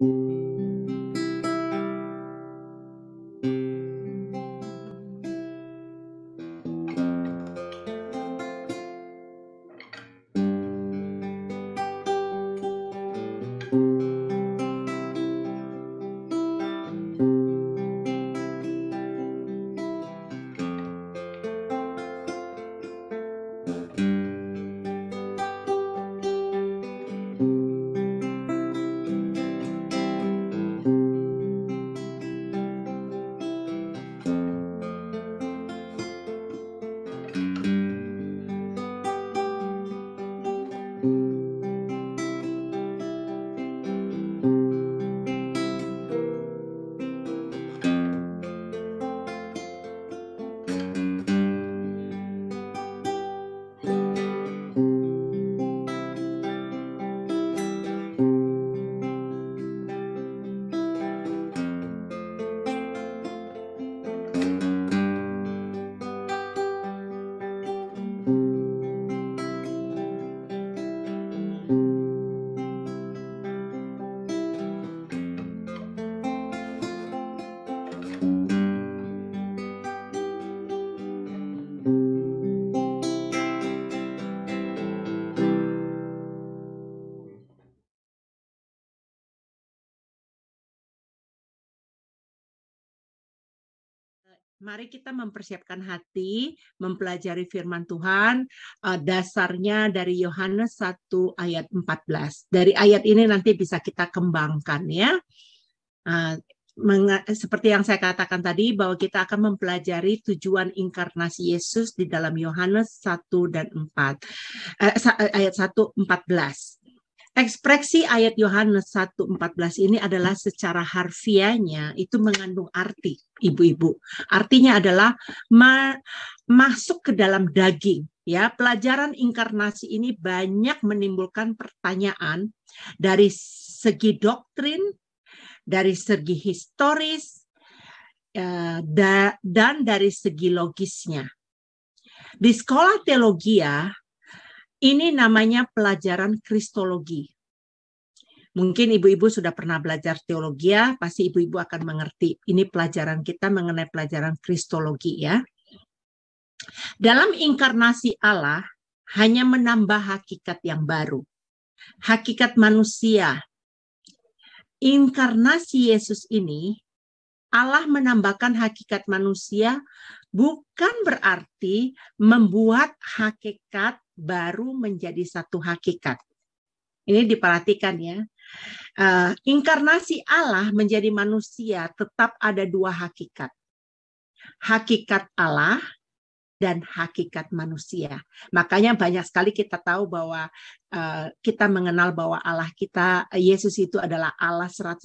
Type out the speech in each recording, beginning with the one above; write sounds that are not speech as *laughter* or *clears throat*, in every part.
thank you mari kita mempersiapkan hati, mempelajari firman Tuhan, eh, dasarnya dari Yohanes 1 ayat 14. Dari ayat ini nanti bisa kita kembangkan ya. Eh, seperti yang saya katakan tadi, bahwa kita akan mempelajari tujuan inkarnasi Yesus di dalam Yohanes 1 dan 4, eh, ayat 1, 14. Ekspresi ayat Yohanes 1:14 ini adalah secara harfianya itu mengandung arti, ibu-ibu. Artinya adalah ma masuk ke dalam daging, ya. Pelajaran inkarnasi ini banyak menimbulkan pertanyaan dari segi doktrin, dari segi historis, eh, dan dari segi logisnya. Di sekolah teologia, ini namanya pelajaran kristologi. Mungkin ibu-ibu sudah pernah belajar teologi, ya, pasti ibu-ibu akan mengerti. Ini pelajaran kita mengenai pelajaran kristologi ya. Dalam inkarnasi Allah hanya menambah hakikat yang baru. Hakikat manusia. Inkarnasi Yesus ini Allah menambahkan hakikat manusia bukan berarti membuat hakikat baru menjadi satu hakikat. Ini diperhatikan ya. Uh, inkarnasi Allah menjadi manusia tetap ada dua hakikat. Hakikat Allah dan hakikat manusia. Makanya banyak sekali kita tahu bahwa uh, kita mengenal bahwa Allah kita Yesus itu adalah Allah 100%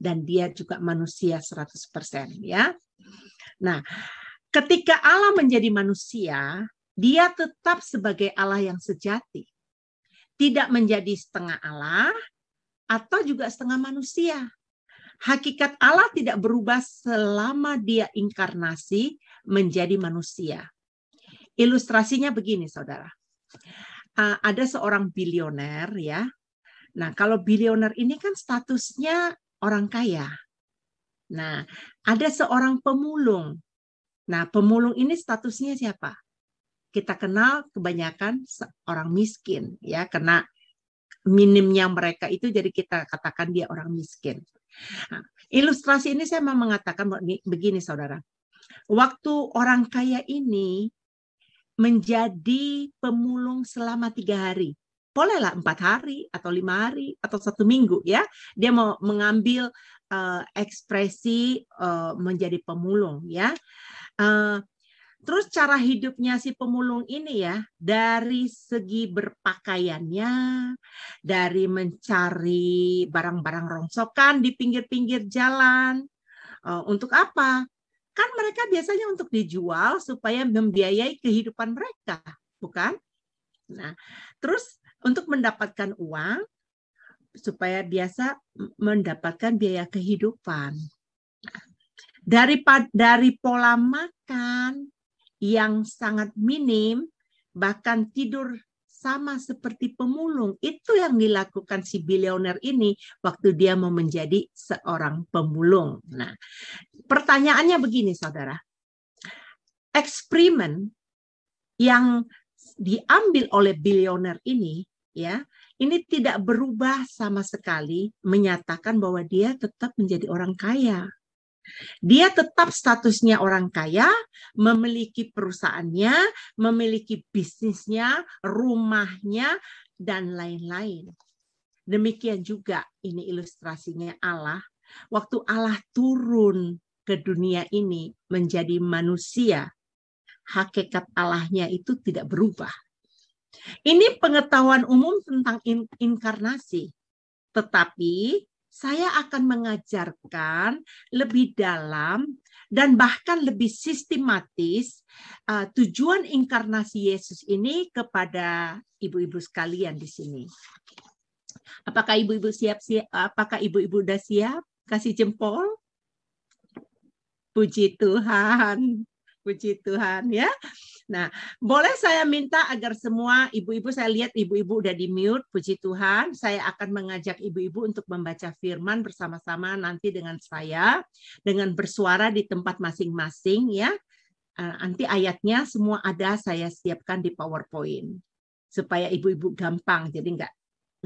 dan dia juga manusia 100% ya. Nah, ketika Allah menjadi manusia, dia tetap sebagai Allah yang sejati. Tidak menjadi setengah Allah atau juga setengah manusia. Hakikat Allah tidak berubah selama dia inkarnasi menjadi manusia. Ilustrasinya begini, saudara. Ah, ada seorang bilioner ya. Nah, kalau bilioner ini kan statusnya orang kaya. Nah, ada seorang pemulung. Nah, pemulung ini statusnya siapa? kita kenal kebanyakan orang miskin ya kena minimnya mereka itu jadi kita katakan dia orang miskin. Nah, ilustrasi ini saya mau mengatakan begini saudara, waktu orang kaya ini menjadi pemulung selama tiga hari, bolehlah empat hari atau lima hari atau satu minggu ya, dia mau mengambil uh, ekspresi uh, menjadi pemulung ya. Uh, Terus cara hidupnya si pemulung ini ya, dari segi berpakaiannya, dari mencari barang-barang rongsokan di pinggir-pinggir jalan. Eh, untuk apa? Kan mereka biasanya untuk dijual supaya membiayai kehidupan mereka, bukan? Nah, terus untuk mendapatkan uang supaya biasa mendapatkan biaya kehidupan. Nah, dari dari pola makan, yang sangat minim, bahkan tidur sama seperti pemulung. Itu yang dilakukan si bilioner ini waktu dia mau menjadi seorang pemulung. Nah, pertanyaannya begini, saudara. Eksperimen yang diambil oleh bilioner ini, ya, ini tidak berubah sama sekali menyatakan bahwa dia tetap menjadi orang kaya. Dia tetap statusnya orang kaya, memiliki perusahaannya, memiliki bisnisnya, rumahnya, dan lain-lain. Demikian juga ini ilustrasinya Allah. Waktu Allah turun ke dunia ini menjadi manusia, hakikat Allahnya itu tidak berubah. Ini pengetahuan umum tentang inkarnasi. Tetapi saya akan mengajarkan lebih dalam dan bahkan lebih sistematis uh, tujuan inkarnasi Yesus ini kepada ibu-ibu sekalian di sini. Apakah ibu-ibu siap siap? Apakah ibu-ibu sudah siap? Kasih jempol. Puji Tuhan. Puji Tuhan ya. Nah, boleh saya minta agar semua ibu-ibu, saya lihat ibu-ibu udah di mute, puji Tuhan. Saya akan mengajak ibu-ibu untuk membaca firman bersama-sama nanti dengan saya, dengan bersuara di tempat masing-masing ya. Eh, nanti ayatnya semua ada saya siapkan di PowerPoint supaya ibu-ibu gampang jadi nggak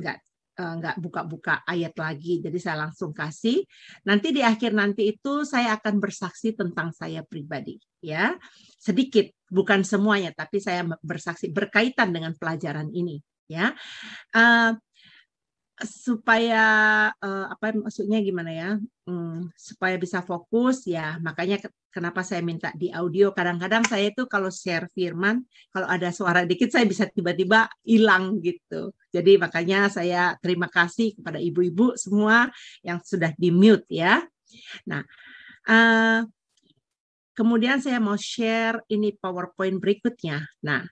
nggak Eh, nggak buka-buka ayat lagi. Jadi saya langsung kasih. Nanti di akhir nanti itu saya akan bersaksi tentang saya pribadi, ya. Sedikit, bukan semuanya, tapi saya bersaksi berkaitan dengan pelajaran ini, ya. Uh, supaya uh, apa maksudnya gimana ya hmm, supaya bisa fokus ya makanya kenapa saya minta di audio kadang-kadang saya itu kalau share firman kalau ada suara dikit saya bisa tiba-tiba hilang gitu jadi makanya saya terima kasih kepada ibu-ibu semua yang sudah di mute ya nah uh, kemudian saya mau share ini powerpoint berikutnya nah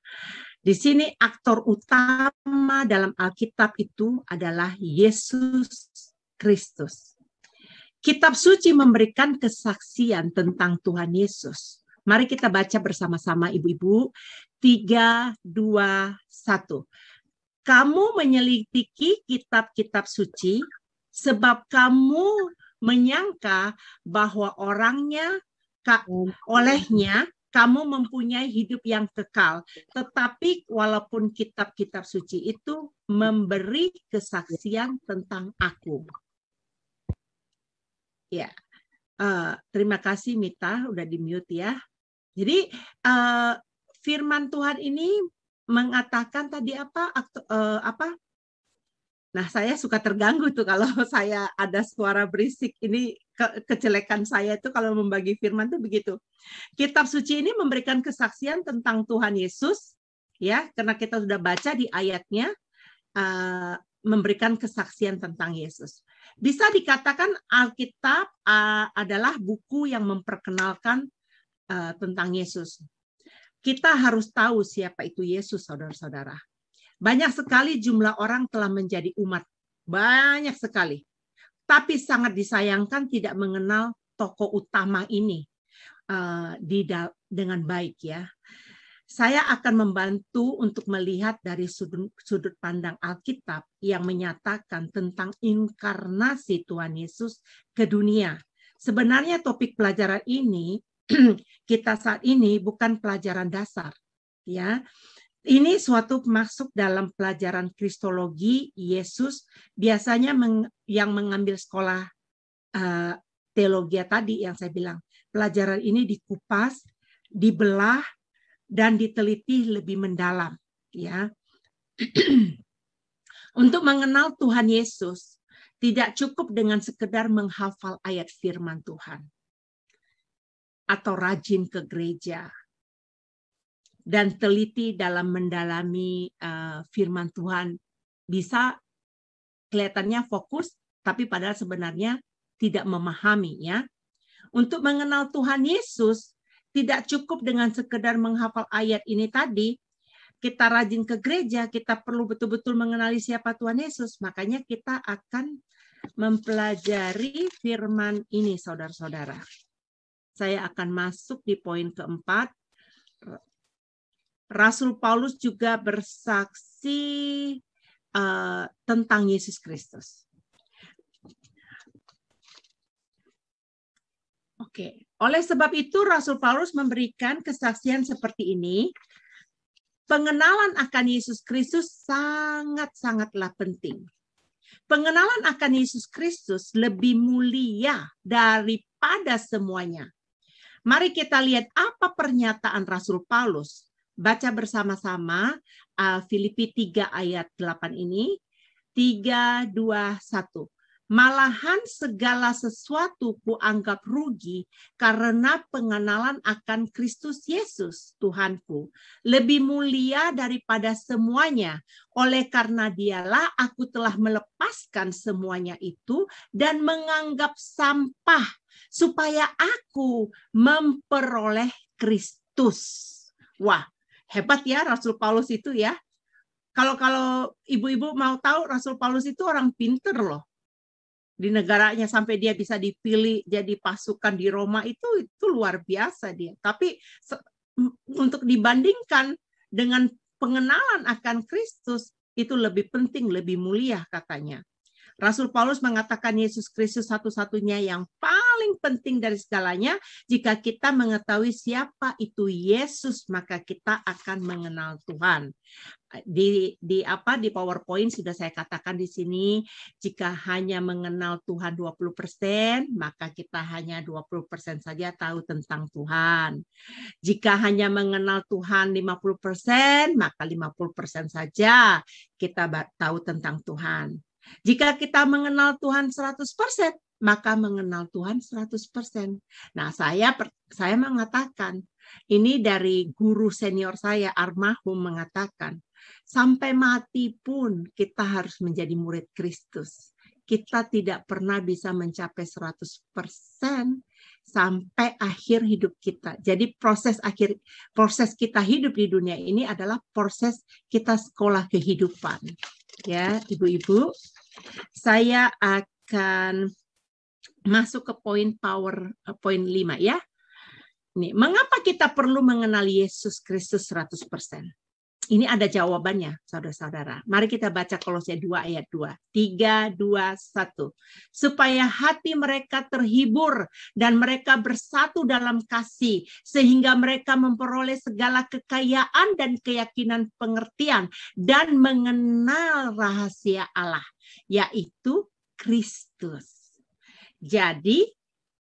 di sini aktor utama dalam Alkitab itu adalah Yesus Kristus. Kitab suci memberikan kesaksian tentang Tuhan Yesus. Mari kita baca bersama-sama ibu-ibu. 3, 2, 1. Kamu menyelidiki kitab-kitab suci sebab kamu menyangka bahwa orangnya olehnya kamu mempunyai hidup yang kekal. Tetapi walaupun kitab-kitab suci itu memberi kesaksian tentang aku. Ya, uh, terima kasih Mita, udah di mute ya. Jadi uh, firman Tuhan ini mengatakan tadi apa? uh, apa? Nah, saya suka terganggu tuh kalau *laughs* saya ada suara berisik. Ini ke kejelekan saya itu kalau membagi firman tuh begitu. Kitab suci ini memberikan kesaksian tentang Tuhan Yesus, ya, karena kita sudah baca di ayatnya uh, memberikan kesaksian tentang Yesus. Bisa dikatakan Alkitab uh, adalah buku yang memperkenalkan uh, tentang Yesus. Kita harus tahu siapa itu Yesus, saudara-saudara. Banyak sekali jumlah orang telah menjadi umat. Banyak sekali. Tapi sangat disayangkan tidak mengenal toko utama ini uh, dengan baik ya. Saya akan membantu untuk melihat dari sudut, sudut pandang Alkitab yang menyatakan tentang inkarnasi Tuhan Yesus ke dunia. Sebenarnya topik pelajaran ini *clears throat* kita saat ini bukan pelajaran dasar ya ini suatu masuk dalam pelajaran kristologi Yesus biasanya meng, yang mengambil sekolah uh, teologi tadi yang saya bilang. Pelajaran ini dikupas, dibelah dan diteliti lebih mendalam ya. *clears throat* Untuk mengenal Tuhan Yesus tidak cukup dengan sekedar menghafal ayat firman Tuhan atau rajin ke gereja dan teliti dalam mendalami uh, firman Tuhan bisa kelihatannya fokus tapi padahal sebenarnya tidak memahami ya. Untuk mengenal Tuhan Yesus tidak cukup dengan sekedar menghafal ayat ini tadi. Kita rajin ke gereja, kita perlu betul-betul mengenali siapa Tuhan Yesus. Makanya kita akan mempelajari firman ini saudara-saudara. Saya akan masuk di poin keempat Rasul Paulus juga bersaksi uh, tentang Yesus Kristus. Oke, oleh sebab itu Rasul Paulus memberikan kesaksian seperti ini. Pengenalan akan Yesus Kristus sangat-sangatlah penting. Pengenalan akan Yesus Kristus lebih mulia daripada semuanya. Mari kita lihat apa pernyataan Rasul Paulus baca bersama-sama uh, Filipi 3 ayat 8 ini. 3, 2, 1. Malahan segala sesuatu kuanggap rugi karena pengenalan akan Kristus Yesus Tuhanku. Lebih mulia daripada semuanya. Oleh karena dialah aku telah melepaskan semuanya itu dan menganggap sampah supaya aku memperoleh Kristus. Wah, Hebat ya Rasul Paulus itu ya. Kalau kalau ibu-ibu mau tahu Rasul Paulus itu orang pinter loh. Di negaranya sampai dia bisa dipilih jadi pasukan di Roma itu itu luar biasa dia. Tapi untuk dibandingkan dengan pengenalan akan Kristus itu lebih penting, lebih mulia katanya. Rasul Paulus mengatakan Yesus Kristus satu-satunya yang paling penting dari segalanya. Jika kita mengetahui siapa itu Yesus, maka kita akan mengenal Tuhan. Di, di apa di PowerPoint sudah saya katakan di sini, jika hanya mengenal Tuhan 20%, maka kita hanya 20% saja tahu tentang Tuhan. Jika hanya mengenal Tuhan 50%, maka 50% saja kita tahu tentang Tuhan. Jika kita mengenal Tuhan 100%, maka mengenal Tuhan 100%. Nah, saya saya mengatakan ini dari guru senior saya Armahum mengatakan, sampai mati pun kita harus menjadi murid Kristus. Kita tidak pernah bisa mencapai 100% sampai akhir hidup kita. Jadi proses akhir proses kita hidup di dunia ini adalah proses kita sekolah kehidupan. Ya, ibu-ibu. Saya akan masuk ke poin power eh, poin 5 ya. Nih, mengapa kita perlu mengenal Yesus Kristus ini ada jawabannya, saudara-saudara. Mari kita baca Kolose 2 ayat 2. 3, 2, 1. Supaya hati mereka terhibur dan mereka bersatu dalam kasih. Sehingga mereka memperoleh segala kekayaan dan keyakinan pengertian. Dan mengenal rahasia Allah. Yaitu Kristus. Jadi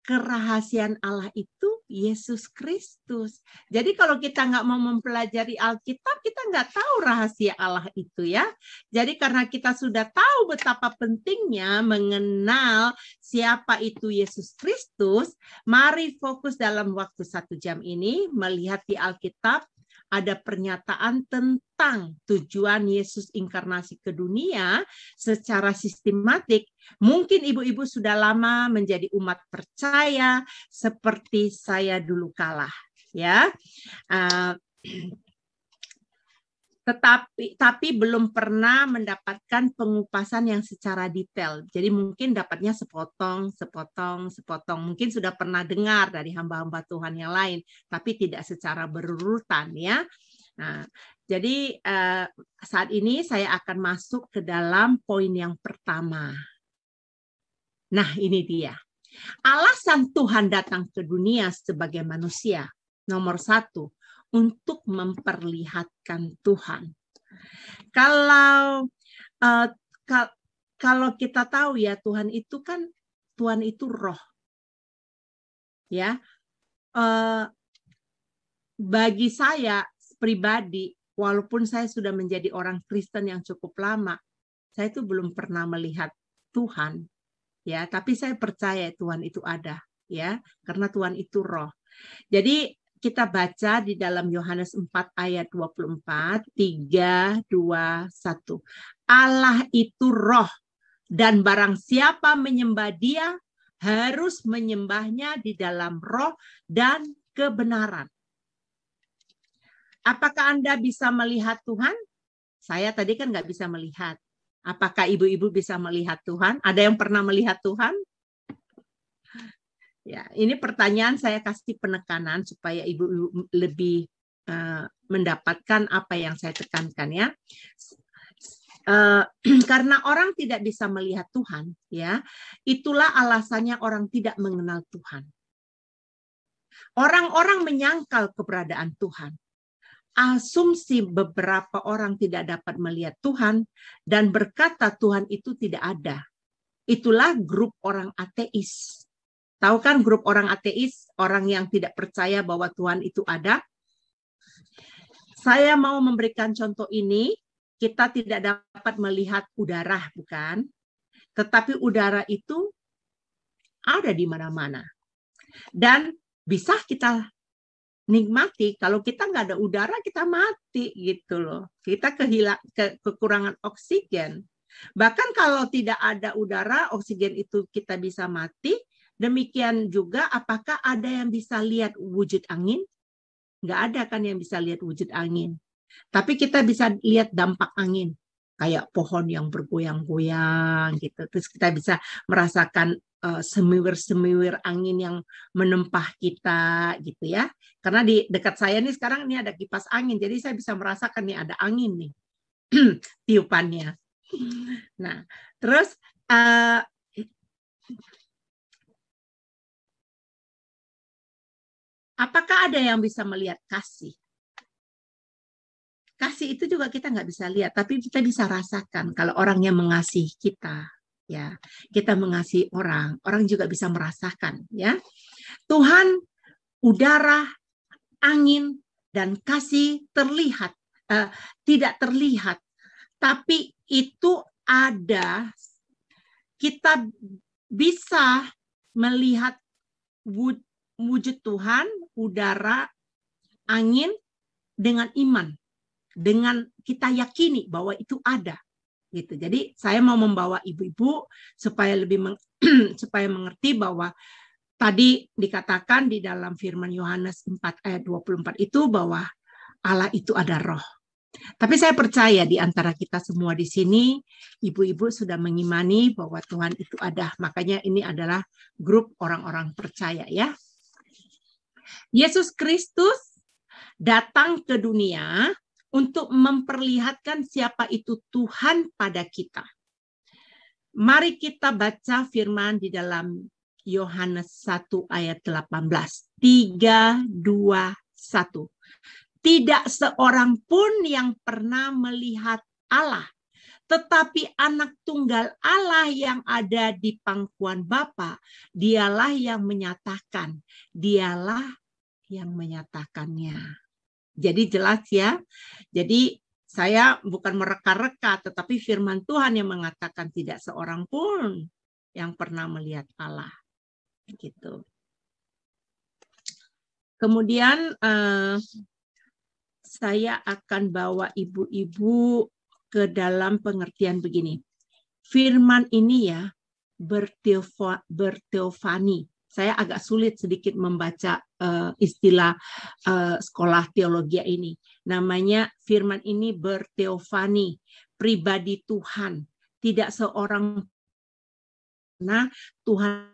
kerahasiaan Allah itu Yesus Kristus. Jadi kalau kita nggak mau mempelajari Alkitab, kita nggak tahu rahasia Allah itu ya. Jadi karena kita sudah tahu betapa pentingnya mengenal siapa itu Yesus Kristus, mari fokus dalam waktu satu jam ini melihat di Alkitab ada pernyataan tentang tujuan Yesus inkarnasi ke dunia secara sistematik, mungkin ibu-ibu sudah lama menjadi umat percaya seperti saya dulu kalah, ya. Uh, tetapi tapi belum pernah mendapatkan pengupasan yang secara detail. Jadi mungkin dapatnya sepotong, sepotong, sepotong. Mungkin sudah pernah dengar dari hamba-hamba Tuhan yang lain, tapi tidak secara berurutan ya. Nah, jadi eh, saat ini saya akan masuk ke dalam poin yang pertama. Nah, ini dia. Alasan Tuhan datang ke dunia sebagai manusia. Nomor satu, untuk memperlihatkan Tuhan. Kalau uh, ka, kalau kita tahu ya Tuhan itu kan Tuhan itu roh. Ya. Uh, bagi saya pribadi walaupun saya sudah menjadi orang Kristen yang cukup lama, saya itu belum pernah melihat Tuhan. Ya, tapi saya percaya Tuhan itu ada, ya, karena Tuhan itu roh. Jadi kita baca di dalam Yohanes 4 ayat 24, 3, 2, 1. Allah itu roh dan barang siapa menyembah dia harus menyembahnya di dalam roh dan kebenaran. Apakah Anda bisa melihat Tuhan? Saya tadi kan nggak bisa melihat. Apakah ibu-ibu bisa melihat Tuhan? Ada yang pernah melihat Tuhan? Ya, ini pertanyaan saya kasih penekanan supaya ibu lebih uh, mendapatkan apa yang saya tekankan ya. Uh, *clears throat* karena orang tidak bisa melihat Tuhan, ya, itulah alasannya orang tidak mengenal Tuhan. Orang-orang menyangkal keberadaan Tuhan. Asumsi beberapa orang tidak dapat melihat Tuhan dan berkata Tuhan itu tidak ada. Itulah grup orang ateis Tahu kan grup orang ateis, orang yang tidak percaya bahwa Tuhan itu ada? Saya mau memberikan contoh ini, kita tidak dapat melihat udara, bukan? Tetapi udara itu ada di mana-mana. Dan bisa kita nikmati. Kalau kita nggak ada udara, kita mati gitu loh. Kita kehilang, ke, kekurangan oksigen. Bahkan kalau tidak ada udara, oksigen itu kita bisa mati. Demikian juga apakah ada yang bisa lihat wujud angin? Nggak ada kan yang bisa lihat wujud angin. Tapi kita bisa lihat dampak angin. Kayak pohon yang bergoyang-goyang gitu. Terus kita bisa merasakan uh, semiwir-semiwir angin yang menempah kita gitu ya. Karena di dekat saya nih sekarang ini ada kipas angin. Jadi saya bisa merasakan nih ada angin nih. *clears throat* tiupannya. Nah, terus uh, Apakah ada yang bisa melihat kasih? Kasih itu juga kita nggak bisa lihat, tapi kita bisa rasakan kalau orangnya mengasihi kita. Ya, kita mengasihi orang, orang juga bisa merasakan. Ya, Tuhan, udara, angin, dan kasih terlihat, eh, tidak terlihat, tapi itu ada. Kita bisa melihat wujud wujud Tuhan, udara, angin dengan iman, dengan kita yakini bahwa itu ada gitu. Jadi saya mau membawa ibu-ibu supaya lebih meng, *clears throat* supaya mengerti bahwa tadi dikatakan di dalam firman Yohanes 4 ayat 24 itu bahwa Allah itu ada roh. Tapi saya percaya di antara kita semua di sini, ibu-ibu sudah mengimani bahwa Tuhan itu ada. Makanya ini adalah grup orang-orang percaya ya. Yesus Kristus datang ke dunia untuk memperlihatkan siapa itu Tuhan pada kita. Mari kita baca firman di dalam Yohanes 1 ayat 18. 3, 2, 1. Tidak seorang pun yang pernah melihat Allah, tetapi anak tunggal Allah yang ada di pangkuan Bapa, dialah yang menyatakan, dialah yang menyatakannya. Jadi jelas ya. Jadi saya bukan mereka-reka, tetapi firman Tuhan yang mengatakan tidak seorang pun yang pernah melihat Allah. Gitu. Kemudian eh, saya akan bawa ibu-ibu ke dalam pengertian begini. Firman ini ya berteofa, berteofani. Saya agak sulit sedikit membaca uh, istilah uh, sekolah teologi ini. Namanya firman ini berteofani, pribadi Tuhan. Tidak seorang nah Tuhan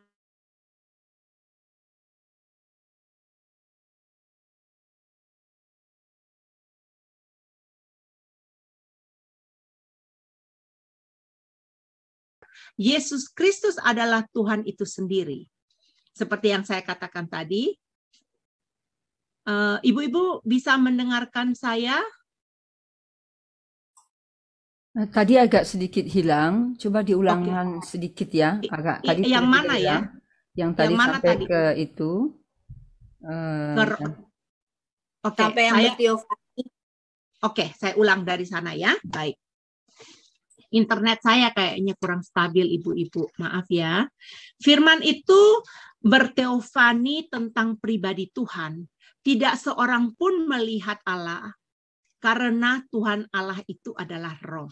Yesus Kristus adalah Tuhan itu sendiri. Seperti yang saya katakan tadi, eh, ibu-ibu bisa mendengarkan saya? Eh, tadi agak sedikit hilang, coba diulangkan okay. sedikit ya. Agak tadi yang mana ya? Yang tadi mana sampai tadi? ke itu. Uh, Oke, okay, saya... Oke, okay, saya ulang dari sana ya. Baik internet saya kayaknya kurang stabil ibu-ibu, maaf ya. Firman itu berteofani tentang pribadi Tuhan. Tidak seorang pun melihat Allah karena Tuhan Allah itu adalah roh.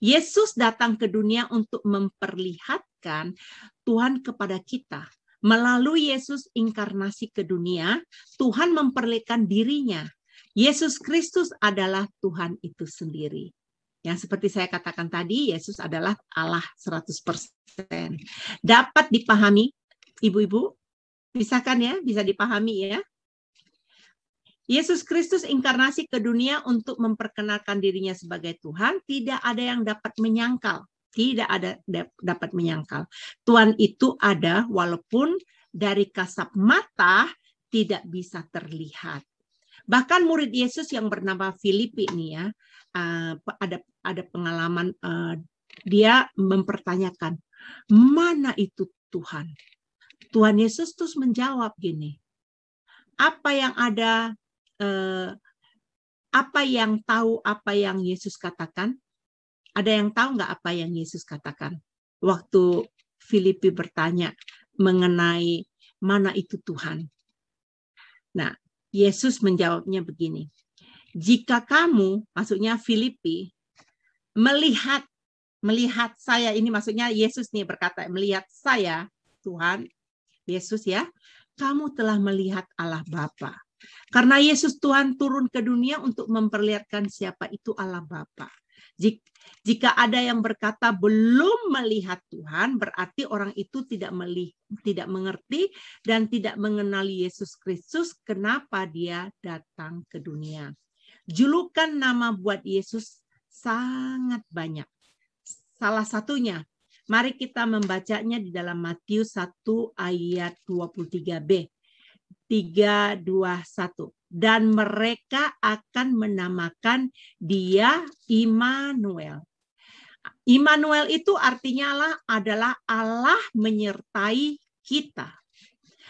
Yesus datang ke dunia untuk memperlihatkan Tuhan kepada kita. Melalui Yesus inkarnasi ke dunia, Tuhan memperlihatkan dirinya. Yesus Kristus adalah Tuhan itu sendiri. Yang seperti saya katakan tadi, Yesus adalah Allah 100%. Dapat dipahami, Ibu-ibu? Bisa kan ya? Bisa dipahami ya? Yesus Kristus inkarnasi ke dunia untuk memperkenalkan dirinya sebagai Tuhan, tidak ada yang dapat menyangkal. Tidak ada dapat menyangkal. Tuhan itu ada walaupun dari kasat mata tidak bisa terlihat. Bahkan murid Yesus yang bernama Filipi nih ya, eh, ada ada pengalaman eh, dia mempertanyakan, "Mana itu Tuhan?" Tuhan Yesus terus menjawab gini, "Apa yang ada eh, apa yang tahu apa yang Yesus katakan? Ada yang tahu nggak apa yang Yesus katakan?" Waktu Filipi bertanya mengenai mana itu Tuhan. Nah, Yesus menjawabnya begini. Jika kamu, maksudnya Filipi, melihat melihat saya ini maksudnya Yesus nih berkata melihat saya Tuhan Yesus ya kamu telah melihat Allah Bapa karena Yesus Tuhan turun ke dunia untuk memperlihatkan siapa itu Allah Bapa jika ada yang berkata belum melihat Tuhan, berarti orang itu tidak melihat, tidak mengerti dan tidak mengenali Yesus Kristus kenapa dia datang ke dunia. Julukan nama buat Yesus sangat banyak. Salah satunya, mari kita membacanya di dalam Matius 1 ayat 23b. 3, 2, 1 dan mereka akan menamakan dia Immanuel. Immanuel itu artinya lah adalah Allah menyertai kita.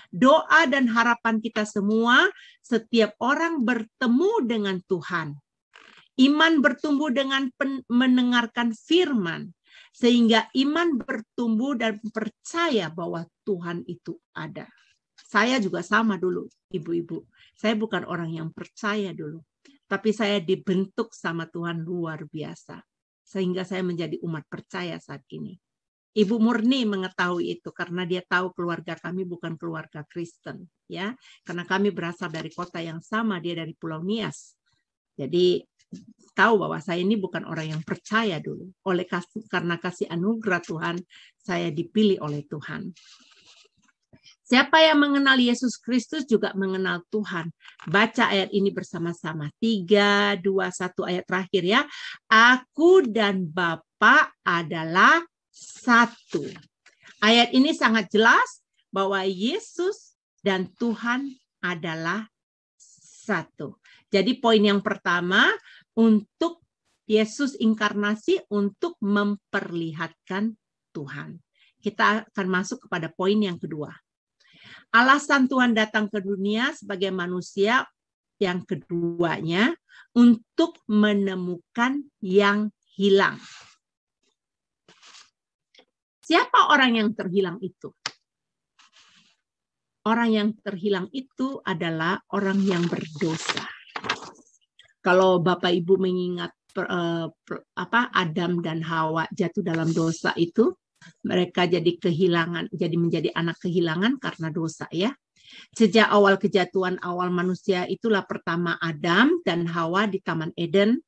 Doa dan harapan kita semua, setiap orang bertemu dengan Tuhan. Iman bertumbuh dengan mendengarkan firman, sehingga iman bertumbuh dan percaya bahwa Tuhan itu ada. Saya juga sama dulu, ibu-ibu. Saya bukan orang yang percaya dulu, tapi saya dibentuk sama Tuhan luar biasa sehingga saya menjadi umat percaya saat ini. Ibu Murni mengetahui itu karena dia tahu keluarga kami bukan keluarga Kristen, ya. Karena kami berasal dari kota yang sama, dia dari Pulau Nias. Jadi tahu bahwa saya ini bukan orang yang percaya dulu. Oleh karena kasih anugerah Tuhan, saya dipilih oleh Tuhan. Siapa yang mengenal Yesus Kristus juga mengenal Tuhan. Baca ayat ini bersama-sama. 3, 2, 1 ayat terakhir ya. Aku dan Bapa adalah satu. Ayat ini sangat jelas bahwa Yesus dan Tuhan adalah satu. Jadi poin yang pertama untuk Yesus inkarnasi untuk memperlihatkan Tuhan. Kita akan masuk kepada poin yang kedua. Alasan Tuhan datang ke dunia sebagai manusia yang keduanya untuk menemukan yang hilang. Siapa orang yang terhilang itu? Orang yang terhilang itu adalah orang yang berdosa. Kalau Bapak Ibu mengingat eh, apa Adam dan Hawa jatuh dalam dosa itu, mereka jadi kehilangan, jadi menjadi anak kehilangan karena dosa ya. Sejak awal kejatuhan awal manusia itulah pertama Adam dan Hawa di Taman Eden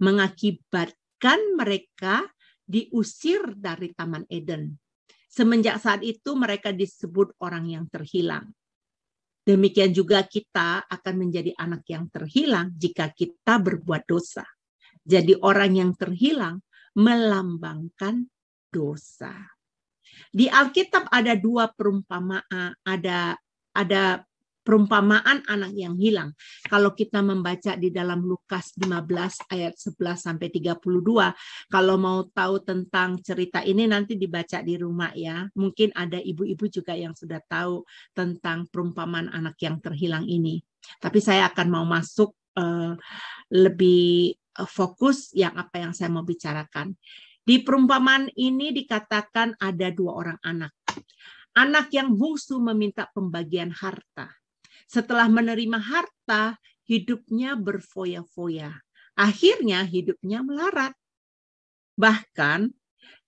mengakibatkan mereka diusir dari Taman Eden. Semenjak saat itu mereka disebut orang yang terhilang. Demikian juga kita akan menjadi anak yang terhilang jika kita berbuat dosa. Jadi orang yang terhilang melambangkan dosa. Di Alkitab ada dua perumpamaan, ada ada perumpamaan anak yang hilang. Kalau kita membaca di dalam Lukas 15 ayat 11 sampai 32, kalau mau tahu tentang cerita ini nanti dibaca di rumah ya. Mungkin ada ibu-ibu juga yang sudah tahu tentang perumpamaan anak yang terhilang ini. Tapi saya akan mau masuk uh, lebih eh, fokus yang apa yang saya mau bicarakan. Di perumpamaan ini dikatakan ada dua orang anak. Anak yang bungsu meminta pembagian harta. Setelah menerima harta, hidupnya berfoya-foya. Akhirnya hidupnya melarat. Bahkan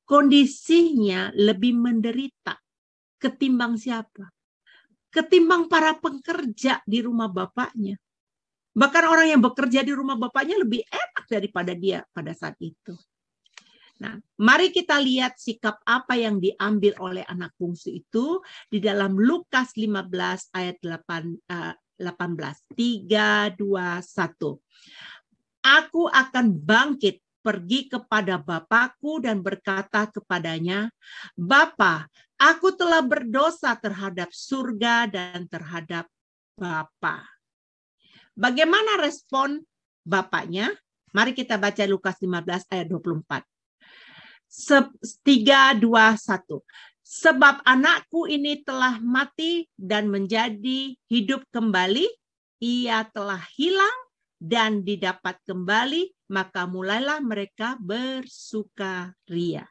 kondisinya lebih menderita ketimbang siapa? Ketimbang para pekerja di rumah bapaknya. Bahkan orang yang bekerja di rumah bapaknya lebih enak daripada dia pada saat itu. Nah, mari kita lihat sikap apa yang diambil oleh anak bungsu itu di dalam Lukas 15 ayat 8 18 3 2 1. Aku akan bangkit pergi kepada Bapakku dan berkata kepadanya, Bapa, aku telah berdosa terhadap surga dan terhadap Bapa. Bagaimana respon Bapaknya? Mari kita baca Lukas 15 ayat 24. 3, 2, 1. Sebab anakku ini telah mati dan menjadi hidup kembali, ia telah hilang dan didapat kembali, maka mulailah mereka bersuka ria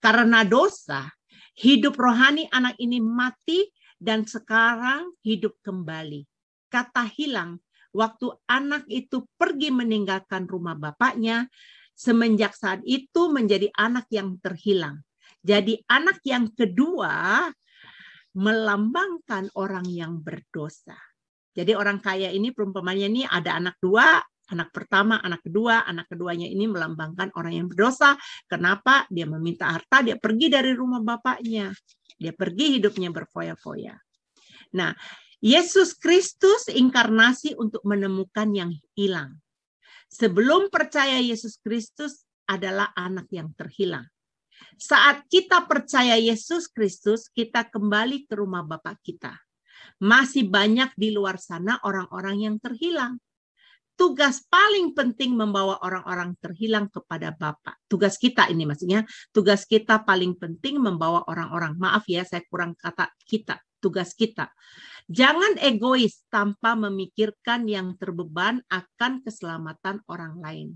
Karena dosa, hidup rohani anak ini mati dan sekarang hidup kembali. Kata hilang, waktu anak itu pergi meninggalkan rumah bapaknya, semenjak saat itu menjadi anak yang terhilang. Jadi anak yang kedua melambangkan orang yang berdosa. Jadi orang kaya ini perumpamannya ini ada anak dua, anak pertama, anak kedua, anak keduanya ini melambangkan orang yang berdosa. Kenapa? Dia meminta harta, dia pergi dari rumah bapaknya. Dia pergi hidupnya berfoya-foya. Nah, Yesus Kristus inkarnasi untuk menemukan yang hilang. Sebelum percaya Yesus Kristus adalah anak yang terhilang. Saat kita percaya Yesus Kristus, kita kembali ke rumah Bapak kita. Masih banyak di luar sana orang-orang yang terhilang. Tugas paling penting membawa orang-orang terhilang kepada Bapak. Tugas kita ini maksudnya, tugas kita paling penting membawa orang-orang. Maaf ya, saya kurang kata kita, tugas kita. Jangan egois tanpa memikirkan yang terbeban akan keselamatan orang lain.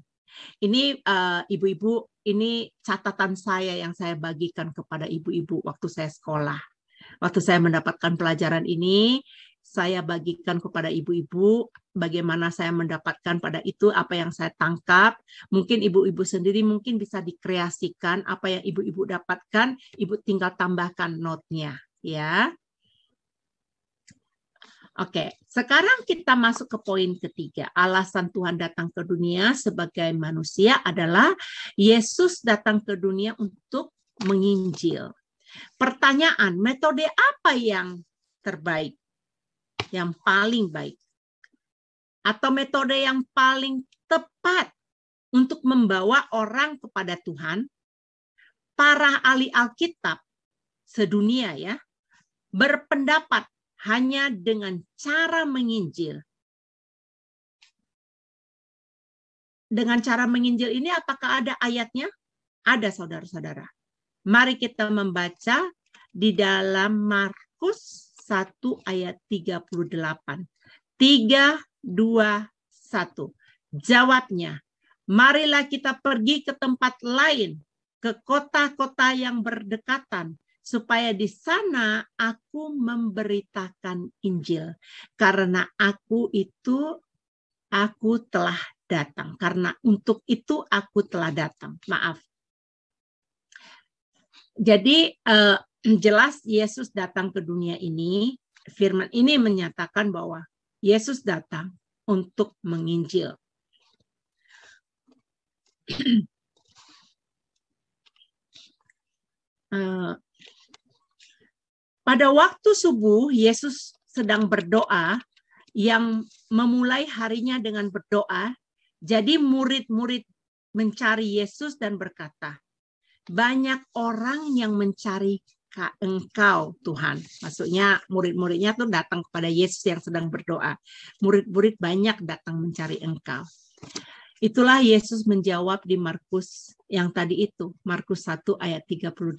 Ini ibu eh, ibu-ibu, ini catatan saya yang saya bagikan kepada ibu-ibu waktu saya sekolah. Waktu saya mendapatkan pelajaran ini, saya bagikan kepada ibu-ibu bagaimana saya mendapatkan pada itu apa yang saya tangkap. Mungkin ibu-ibu sendiri mungkin bisa dikreasikan apa yang ibu-ibu dapatkan, ibu tinggal tambahkan notnya ya. Oke, sekarang kita masuk ke poin ketiga. Alasan Tuhan datang ke dunia sebagai manusia adalah Yesus datang ke dunia untuk menginjil. Pertanyaan, metode apa yang terbaik? Yang paling baik? Atau metode yang paling tepat untuk membawa orang kepada Tuhan? Para ahli Alkitab sedunia ya, berpendapat hanya dengan cara menginjil. Dengan cara menginjil ini apakah ada ayatnya? Ada saudara-saudara. Mari kita membaca di dalam Markus 1 ayat 38. 3, 2, 1. Jawabnya, marilah kita pergi ke tempat lain, ke kota-kota yang berdekatan, supaya di sana aku memberitakan Injil karena aku itu aku telah datang karena untuk itu aku telah datang maaf jadi eh, jelas Yesus datang ke dunia ini firman ini menyatakan bahwa Yesus datang untuk menginjil *clears throat* eh, pada waktu subuh, Yesus sedang berdoa yang memulai harinya dengan berdoa. Jadi murid-murid mencari Yesus dan berkata, banyak orang yang mencari engkau Tuhan. Maksudnya murid-muridnya tuh datang kepada Yesus yang sedang berdoa. Murid-murid banyak datang mencari engkau. Itulah Yesus menjawab di Markus yang tadi itu, Markus 1 ayat 38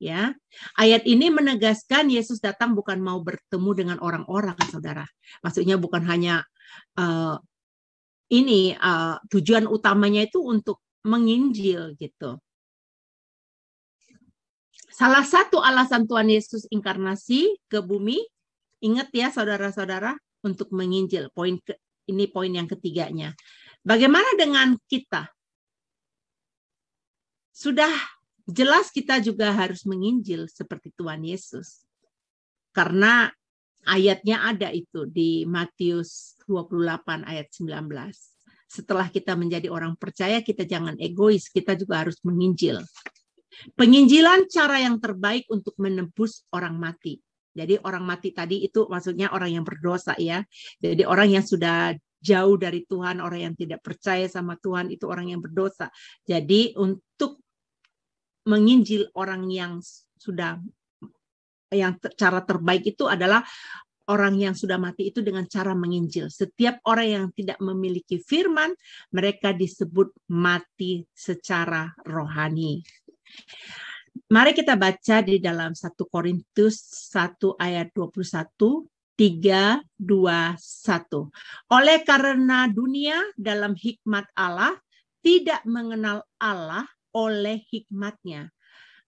ya. Ayat ini menegaskan Yesus datang bukan mau bertemu dengan orang-orang, Saudara. Maksudnya bukan hanya uh, ini uh, tujuan utamanya itu untuk menginjil gitu. Salah satu alasan Tuhan Yesus inkarnasi ke bumi, ingat ya saudara-saudara, untuk menginjil. Poin ke, ini poin yang ketiganya. Bagaimana dengan kita? Sudah Jelas kita juga harus menginjil seperti Tuhan Yesus. Karena ayatnya ada itu di Matius 28 ayat 19. Setelah kita menjadi orang percaya, kita jangan egois, kita juga harus menginjil. Penginjilan cara yang terbaik untuk menembus orang mati. Jadi orang mati tadi itu maksudnya orang yang berdosa ya. Jadi orang yang sudah jauh dari Tuhan, orang yang tidak percaya sama Tuhan itu orang yang berdosa. Jadi untuk menginjil orang yang sudah yang ter, cara terbaik itu adalah orang yang sudah mati itu dengan cara menginjil. Setiap orang yang tidak memiliki firman, mereka disebut mati secara rohani. Mari kita baca di dalam 1 Korintus 1 ayat 21 3, 2, 1. Oleh karena dunia dalam hikmat Allah tidak mengenal Allah oleh hikmatnya.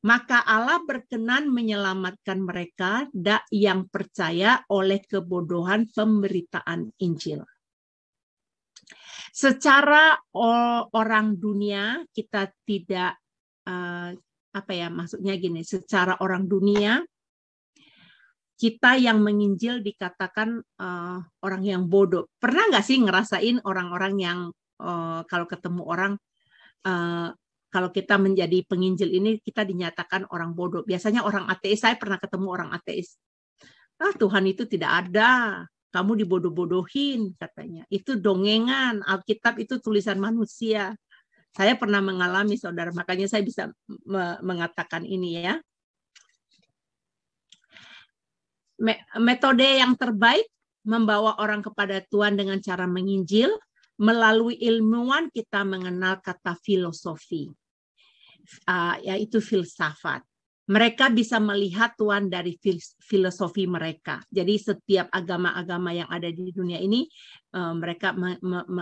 Maka Allah berkenan menyelamatkan mereka dak yang percaya oleh kebodohan pemberitaan Injil. Secara orang dunia kita tidak eh, apa ya maksudnya gini, secara orang dunia kita yang menginjil dikatakan eh, orang yang bodoh. Pernah nggak sih ngerasain orang-orang yang eh, kalau ketemu orang kalau kita menjadi penginjil ini kita dinyatakan orang bodoh. Biasanya orang ateis, saya pernah ketemu orang ateis. Ah, Tuhan itu tidak ada. Kamu dibodoh-bodohin katanya. Itu dongengan. Alkitab itu tulisan manusia. Saya pernah mengalami saudara, makanya saya bisa me mengatakan ini ya. Me metode yang terbaik membawa orang kepada Tuhan dengan cara menginjil melalui ilmuwan kita mengenal kata filosofi uh, yaitu filsafat. Mereka bisa melihat Tuhan dari filosofi mereka. Jadi setiap agama-agama yang ada di dunia ini uh, mereka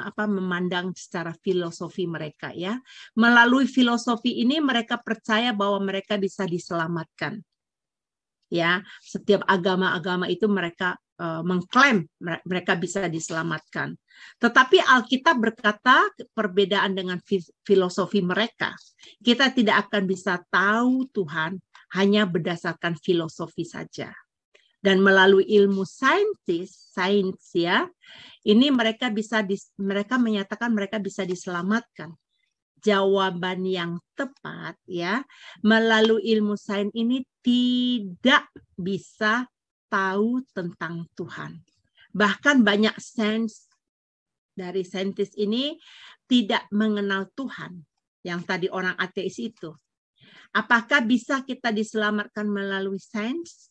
apa, memandang secara filosofi mereka ya. Melalui filosofi ini mereka percaya bahwa mereka bisa diselamatkan. Ya, setiap agama-agama itu mereka Eh, mengklaim mereka bisa diselamatkan. Tetapi Alkitab berkata perbedaan dengan filosofi mereka. Kita tidak akan bisa tahu Tuhan hanya berdasarkan filosofi saja. Dan melalui ilmu saintis, sains ya, ini mereka bisa di, mereka menyatakan mereka bisa diselamatkan. Jawaban yang tepat ya, melalui ilmu sains ini tidak bisa tahu tentang Tuhan. Bahkan banyak sains dari saintis ini tidak mengenal Tuhan yang tadi orang ateis itu. Apakah bisa kita diselamatkan melalui sains?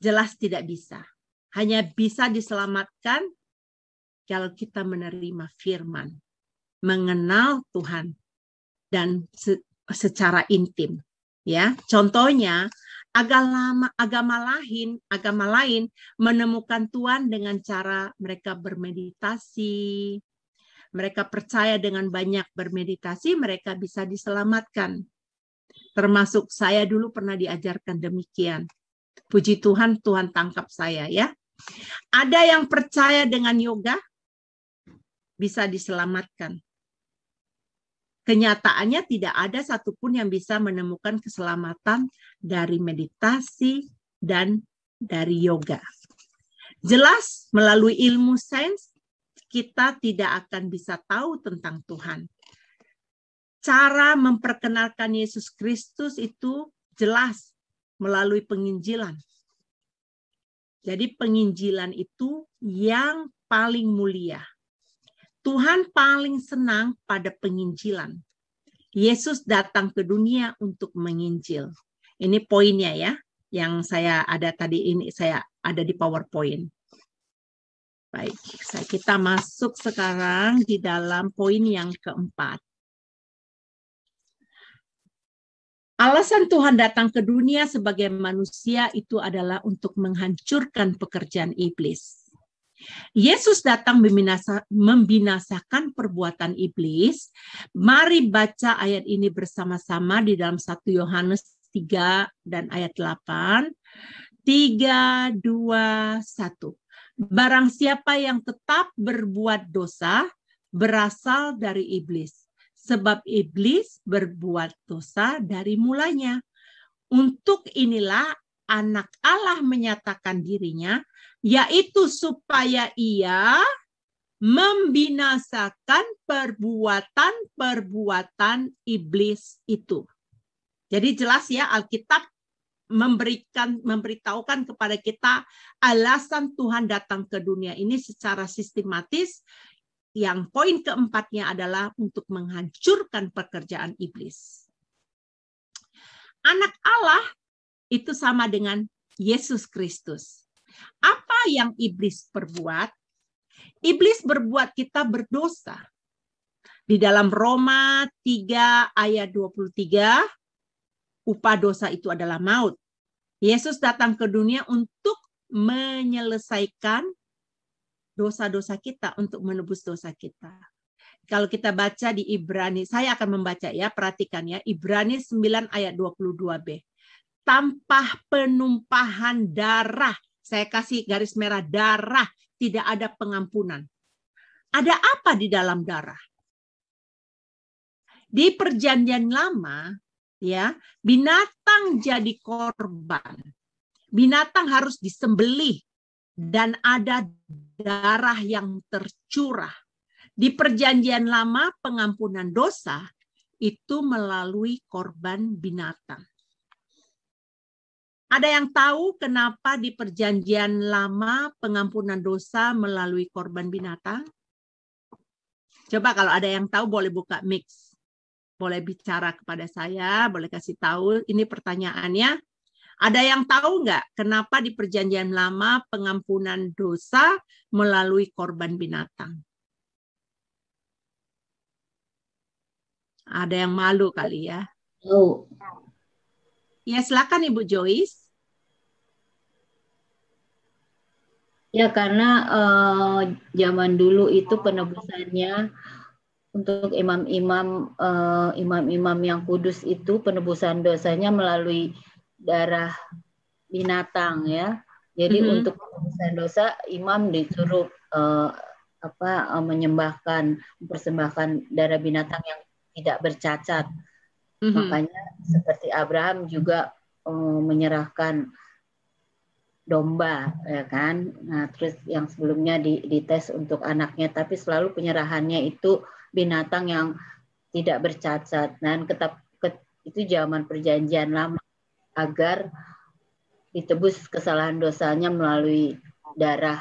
Jelas tidak bisa. Hanya bisa diselamatkan kalau kita menerima firman, mengenal Tuhan dan secara intim ya. Contohnya agama, agama lain, agama lain menemukan Tuhan dengan cara mereka bermeditasi, mereka percaya dengan banyak bermeditasi, mereka bisa diselamatkan. Termasuk saya dulu pernah diajarkan demikian. Puji Tuhan, Tuhan tangkap saya ya. Ada yang percaya dengan yoga bisa diselamatkan kenyataannya tidak ada satupun yang bisa menemukan keselamatan dari meditasi dan dari yoga. Jelas, melalui ilmu sains, kita tidak akan bisa tahu tentang Tuhan. Cara memperkenalkan Yesus Kristus itu jelas melalui penginjilan. Jadi penginjilan itu yang paling mulia Tuhan paling senang pada penginjilan. Yesus datang ke dunia untuk menginjil. Ini poinnya ya, yang saya ada tadi ini saya ada di PowerPoint. Baik, kita masuk sekarang di dalam poin yang keempat. Alasan Tuhan datang ke dunia sebagai manusia itu adalah untuk menghancurkan pekerjaan iblis. Yesus datang membinasa, membinasakan perbuatan iblis. Mari baca ayat ini bersama-sama di dalam 1 Yohanes 3 dan ayat 8. 3, 2, 1. Barang siapa yang tetap berbuat dosa, berasal dari iblis. Sebab iblis berbuat dosa dari mulanya. Untuk inilah anak Allah menyatakan dirinya yaitu supaya ia membinasakan perbuatan-perbuatan iblis itu. Jadi jelas ya Alkitab memberikan memberitahukan kepada kita alasan Tuhan datang ke dunia ini secara sistematis yang poin keempatnya adalah untuk menghancurkan pekerjaan iblis. Anak Allah itu sama dengan Yesus Kristus yang iblis perbuat? Iblis berbuat kita berdosa. Di dalam Roma 3 ayat 23, upah dosa itu adalah maut. Yesus datang ke dunia untuk menyelesaikan dosa-dosa kita, untuk menebus dosa kita. Kalau kita baca di Ibrani, saya akan membaca ya, perhatikan ya, Ibrani 9 ayat 22b. Tanpa penumpahan darah saya kasih garis merah darah, tidak ada pengampunan. Ada apa di dalam darah? Di perjanjian lama, ya, binatang jadi korban. Binatang harus disembelih dan ada darah yang tercurah. Di perjanjian lama pengampunan dosa itu melalui korban binatang. Ada yang tahu kenapa di perjanjian lama pengampunan dosa melalui korban binatang? Coba kalau ada yang tahu boleh buka mix. Boleh bicara kepada saya, boleh kasih tahu. Ini pertanyaannya. Ada yang tahu nggak kenapa di perjanjian lama pengampunan dosa melalui korban binatang? Ada yang malu kali ya. Oh. Ya silakan Ibu Joyce. Ya karena uh, zaman dulu itu penebusannya untuk imam-imam imam eh, imam-imam yang kudus itu penebusan dosanya melalui darah binatang ya. Jadi mm -hmm. untuk penebusan dosa imam disuruh uh, apa uh, menyembahkan mempersembahkan darah binatang yang tidak bercacat. Mm -hmm. Makanya seperti Abraham juga uh, menyerahkan domba ya kan nah, terus yang sebelumnya di, dites untuk anaknya tapi selalu penyerahannya itu binatang yang tidak bercacat dan ketap, ket, itu zaman perjanjian lama agar ditebus kesalahan dosanya melalui darah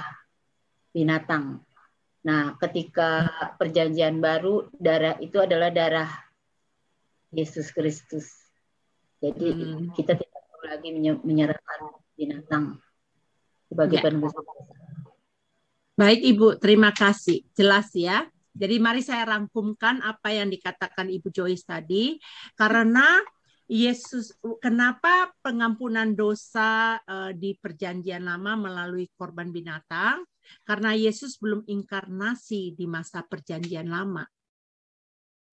binatang. Nah, ketika perjanjian baru darah itu adalah darah Yesus Kristus. Jadi hmm. kita tidak perlu lagi menyerahkan binatang sebagai ya. penulis Baik Ibu, terima kasih. Jelas ya. Jadi mari saya rangkumkan apa yang dikatakan Ibu Joyce tadi karena Yesus kenapa pengampunan dosa uh, di perjanjian lama melalui korban binatang? Karena Yesus belum inkarnasi di masa perjanjian lama.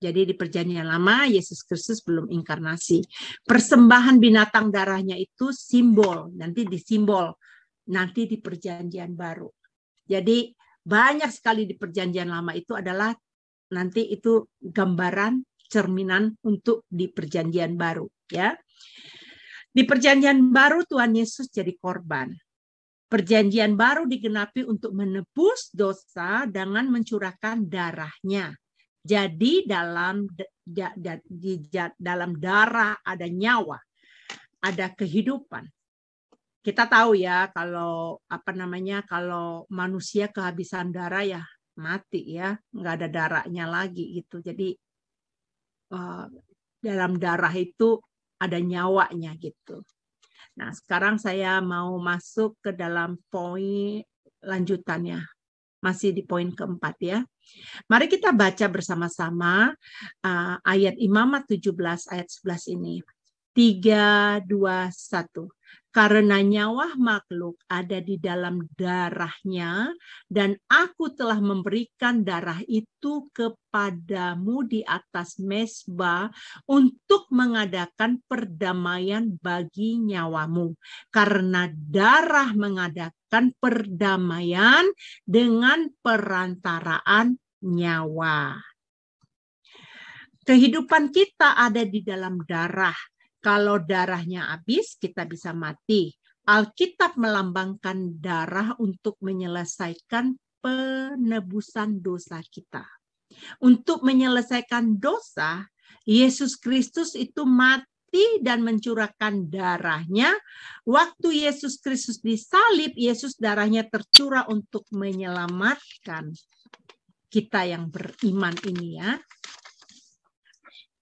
Jadi di perjanjian lama Yesus Kristus belum inkarnasi. Persembahan binatang darahnya itu simbol, nanti disimbol nanti di perjanjian baru. Jadi banyak sekali di perjanjian lama itu adalah nanti itu gambaran cerminan untuk di perjanjian baru ya. Di perjanjian baru Tuhan Yesus jadi korban. Perjanjian baru digenapi untuk menebus dosa dengan mencurahkan darahnya. Jadi dalam dalam darah ada nyawa, ada kehidupan kita tahu ya kalau apa namanya kalau manusia kehabisan darah ya mati ya nggak ada darahnya lagi gitu jadi eh, dalam darah itu ada nyawanya gitu nah sekarang saya mau masuk ke dalam poin lanjutannya masih di poin keempat ya mari kita baca bersama-sama eh, ayat imamat 17 ayat 11 ini 3 2 1 karena nyawa makhluk ada di dalam darahnya, dan aku telah memberikan darah itu kepadamu di atas mesbah untuk mengadakan perdamaian bagi nyawamu. Karena darah mengadakan perdamaian dengan perantaraan nyawa kehidupan kita ada di dalam darah kalau darahnya habis, kita bisa mati. Alkitab melambangkan darah untuk menyelesaikan penebusan dosa kita. Untuk menyelesaikan dosa, Yesus Kristus itu mati dan mencurahkan darahnya. Waktu Yesus Kristus disalib, Yesus darahnya tercurah untuk menyelamatkan kita yang beriman ini ya.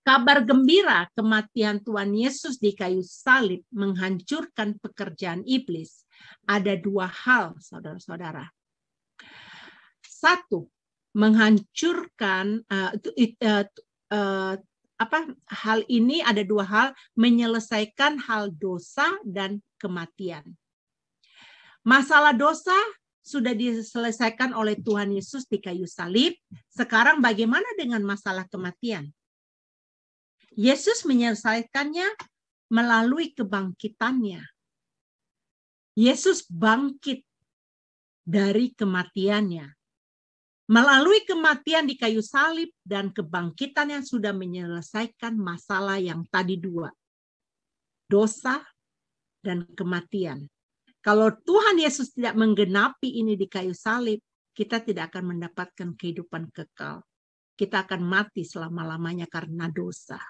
Kabar gembira kematian Tuhan Yesus di kayu salib menghancurkan pekerjaan iblis. Ada dua hal, saudara-saudara. Satu, menghancurkan uh, uh, uh, apa hal ini ada dua hal menyelesaikan hal dosa dan kematian. Masalah dosa sudah diselesaikan oleh Tuhan Yesus di kayu salib. Sekarang bagaimana dengan masalah kematian? Yesus menyelesaikannya melalui kebangkitannya. Yesus bangkit dari kematiannya. Melalui kematian di kayu salib dan kebangkitan yang sudah menyelesaikan masalah yang tadi dua. Dosa dan kematian. Kalau Tuhan Yesus tidak menggenapi ini di kayu salib, kita tidak akan mendapatkan kehidupan kekal kita akan mati selama-lamanya karena dosa.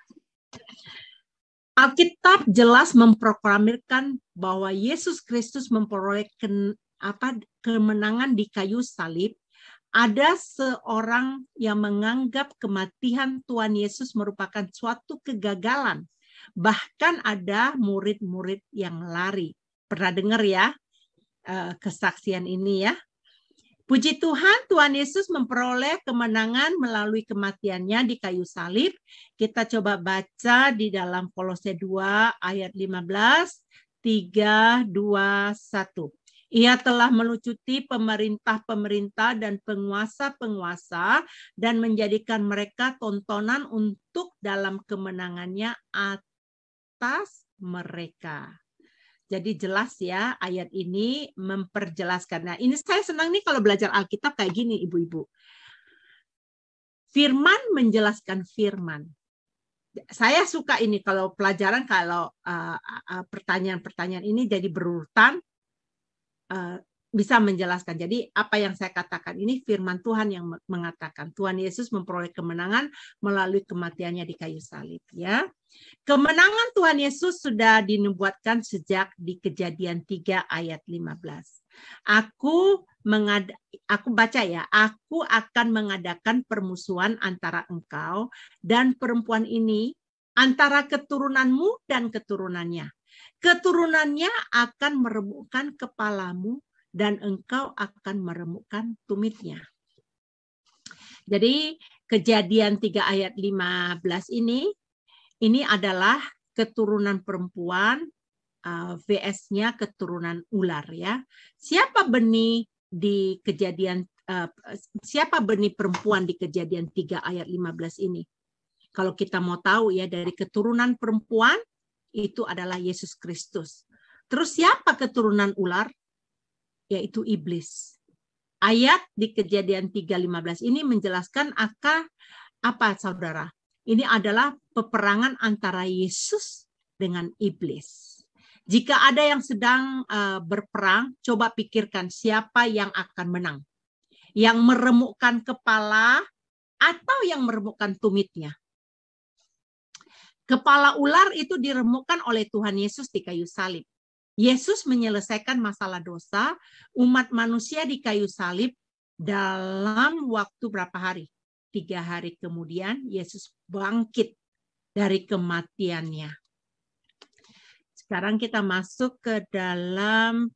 Alkitab jelas memproklamirkan bahwa Yesus Kristus memperoleh ken, apa, kemenangan di kayu salib. Ada seorang yang menganggap kematian Tuhan Yesus merupakan suatu kegagalan. Bahkan ada murid-murid yang lari. Pernah dengar ya eh, kesaksian ini ya? Puji Tuhan, Tuhan Yesus memperoleh kemenangan melalui kematiannya di kayu salib. Kita coba baca di dalam Kolose 2 ayat 15, 3, 2, 1. Ia telah melucuti pemerintah-pemerintah dan penguasa-penguasa dan menjadikan mereka tontonan untuk dalam kemenangannya atas mereka. Jadi jelas ya ayat ini memperjelaskan. Nah ini saya senang nih kalau belajar Alkitab kayak gini ibu-ibu. Firman menjelaskan firman. Saya suka ini kalau pelajaran kalau eh, eh, pertanyaan-pertanyaan uh, uh, ini jadi berurutan uh, bisa menjelaskan. Jadi apa yang saya katakan ini firman Tuhan yang mengatakan Tuhan Yesus memperoleh kemenangan melalui kematiannya di kayu salib ya. Kemenangan Tuhan Yesus sudah dinubuatkan sejak di Kejadian 3 ayat 15. Aku mengad aku baca ya, aku akan mengadakan permusuhan antara engkau dan perempuan ini antara keturunanmu dan keturunannya keturunannya akan merebutkan kepalamu dan engkau akan meremukkan tumitnya. Jadi kejadian 3 ayat 15 ini, ini adalah keturunan perempuan, uh, VS-nya keturunan ular ya. Siapa benih di kejadian uh, siapa benih perempuan di kejadian 3 ayat 15 ini? Kalau kita mau tahu ya dari keturunan perempuan itu adalah Yesus Kristus. Terus siapa keturunan ular? yaitu iblis. Ayat di Kejadian 3:15 ini menjelaskan akar apa Saudara? Ini adalah peperangan antara Yesus dengan iblis. Jika ada yang sedang eh, berperang, coba pikirkan siapa yang akan menang. Yang meremukkan kepala atau yang meremukkan tumitnya. Kepala ular itu diremukkan oleh Tuhan Yesus di kayu salib Yesus menyelesaikan masalah dosa umat manusia di kayu salib dalam waktu berapa hari? Tiga hari kemudian Yesus bangkit dari kematiannya. Sekarang kita masuk ke dalam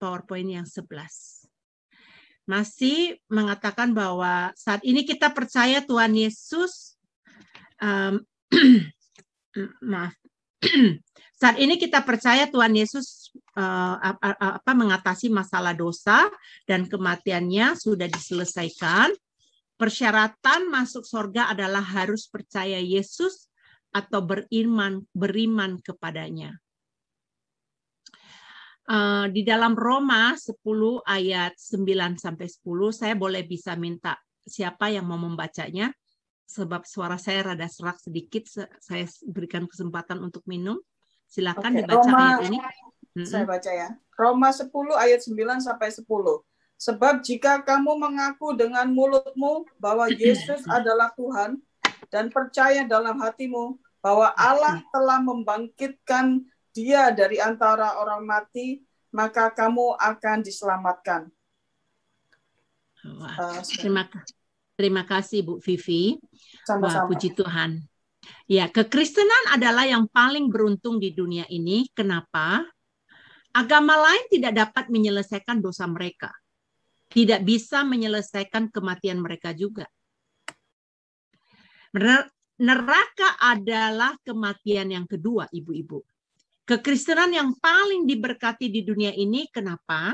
PowerPoint yang sebelas. Masih mengatakan bahwa saat ini kita percaya Tuhan Yesus, um, *clears throat* maaf, *clears throat* Saat ini kita percaya Tuhan Yesus uh, apa mengatasi masalah dosa dan kematiannya sudah diselesaikan. Persyaratan masuk surga adalah harus percaya Yesus atau beriman beriman kepadanya. Uh, di dalam Roma 10 ayat 9 sampai 10 saya boleh bisa minta siapa yang mau membacanya sebab suara saya rada serak sedikit saya berikan kesempatan untuk minum. Silakan okay. dibaca Roma, ayat ini. Saya baca ya. Roma 10 ayat 9 sampai 10. Sebab jika kamu mengaku dengan mulutmu bahwa Yesus adalah Tuhan dan percaya dalam hatimu bahwa Allah telah membangkitkan dia dari antara orang mati, maka kamu akan diselamatkan. Wah, eh, terima kasih. Terima kasih Bu Vivi. Sama-sama. Wah, puji Tuhan. Ya, kekristenan adalah yang paling beruntung di dunia ini. Kenapa? Agama lain tidak dapat menyelesaikan dosa mereka. Tidak bisa menyelesaikan kematian mereka juga. Neraka adalah kematian yang kedua, ibu-ibu. Kekristenan yang paling diberkati di dunia ini, kenapa?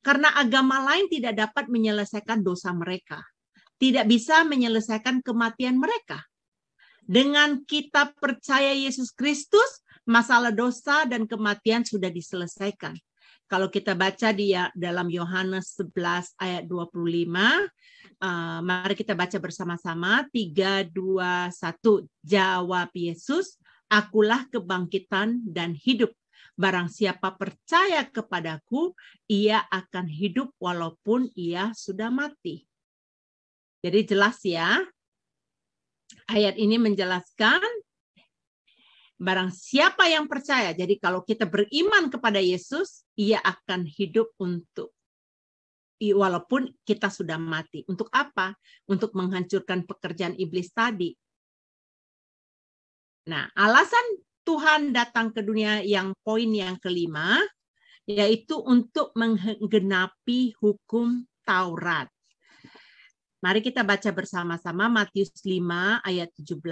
Karena agama lain tidak dapat menyelesaikan dosa mereka. Tidak bisa menyelesaikan kematian mereka dengan kita percaya Yesus Kristus, masalah dosa dan kematian sudah diselesaikan. Kalau kita baca di ya, dalam Yohanes 11 ayat 25, eh, mari kita baca bersama-sama 3 2 1. Jawab Yesus, akulah kebangkitan dan hidup. Barang siapa percaya kepadaku, ia akan hidup walaupun ia sudah mati. Jadi jelas ya, Ayat ini menjelaskan barang siapa yang percaya. Jadi kalau kita beriman kepada Yesus, ia akan hidup untuk walaupun kita sudah mati. Untuk apa? Untuk menghancurkan pekerjaan iblis tadi. Nah, alasan Tuhan datang ke dunia yang poin yang kelima yaitu untuk menggenapi hukum Taurat. Mari kita baca bersama-sama Matius 5 ayat 17,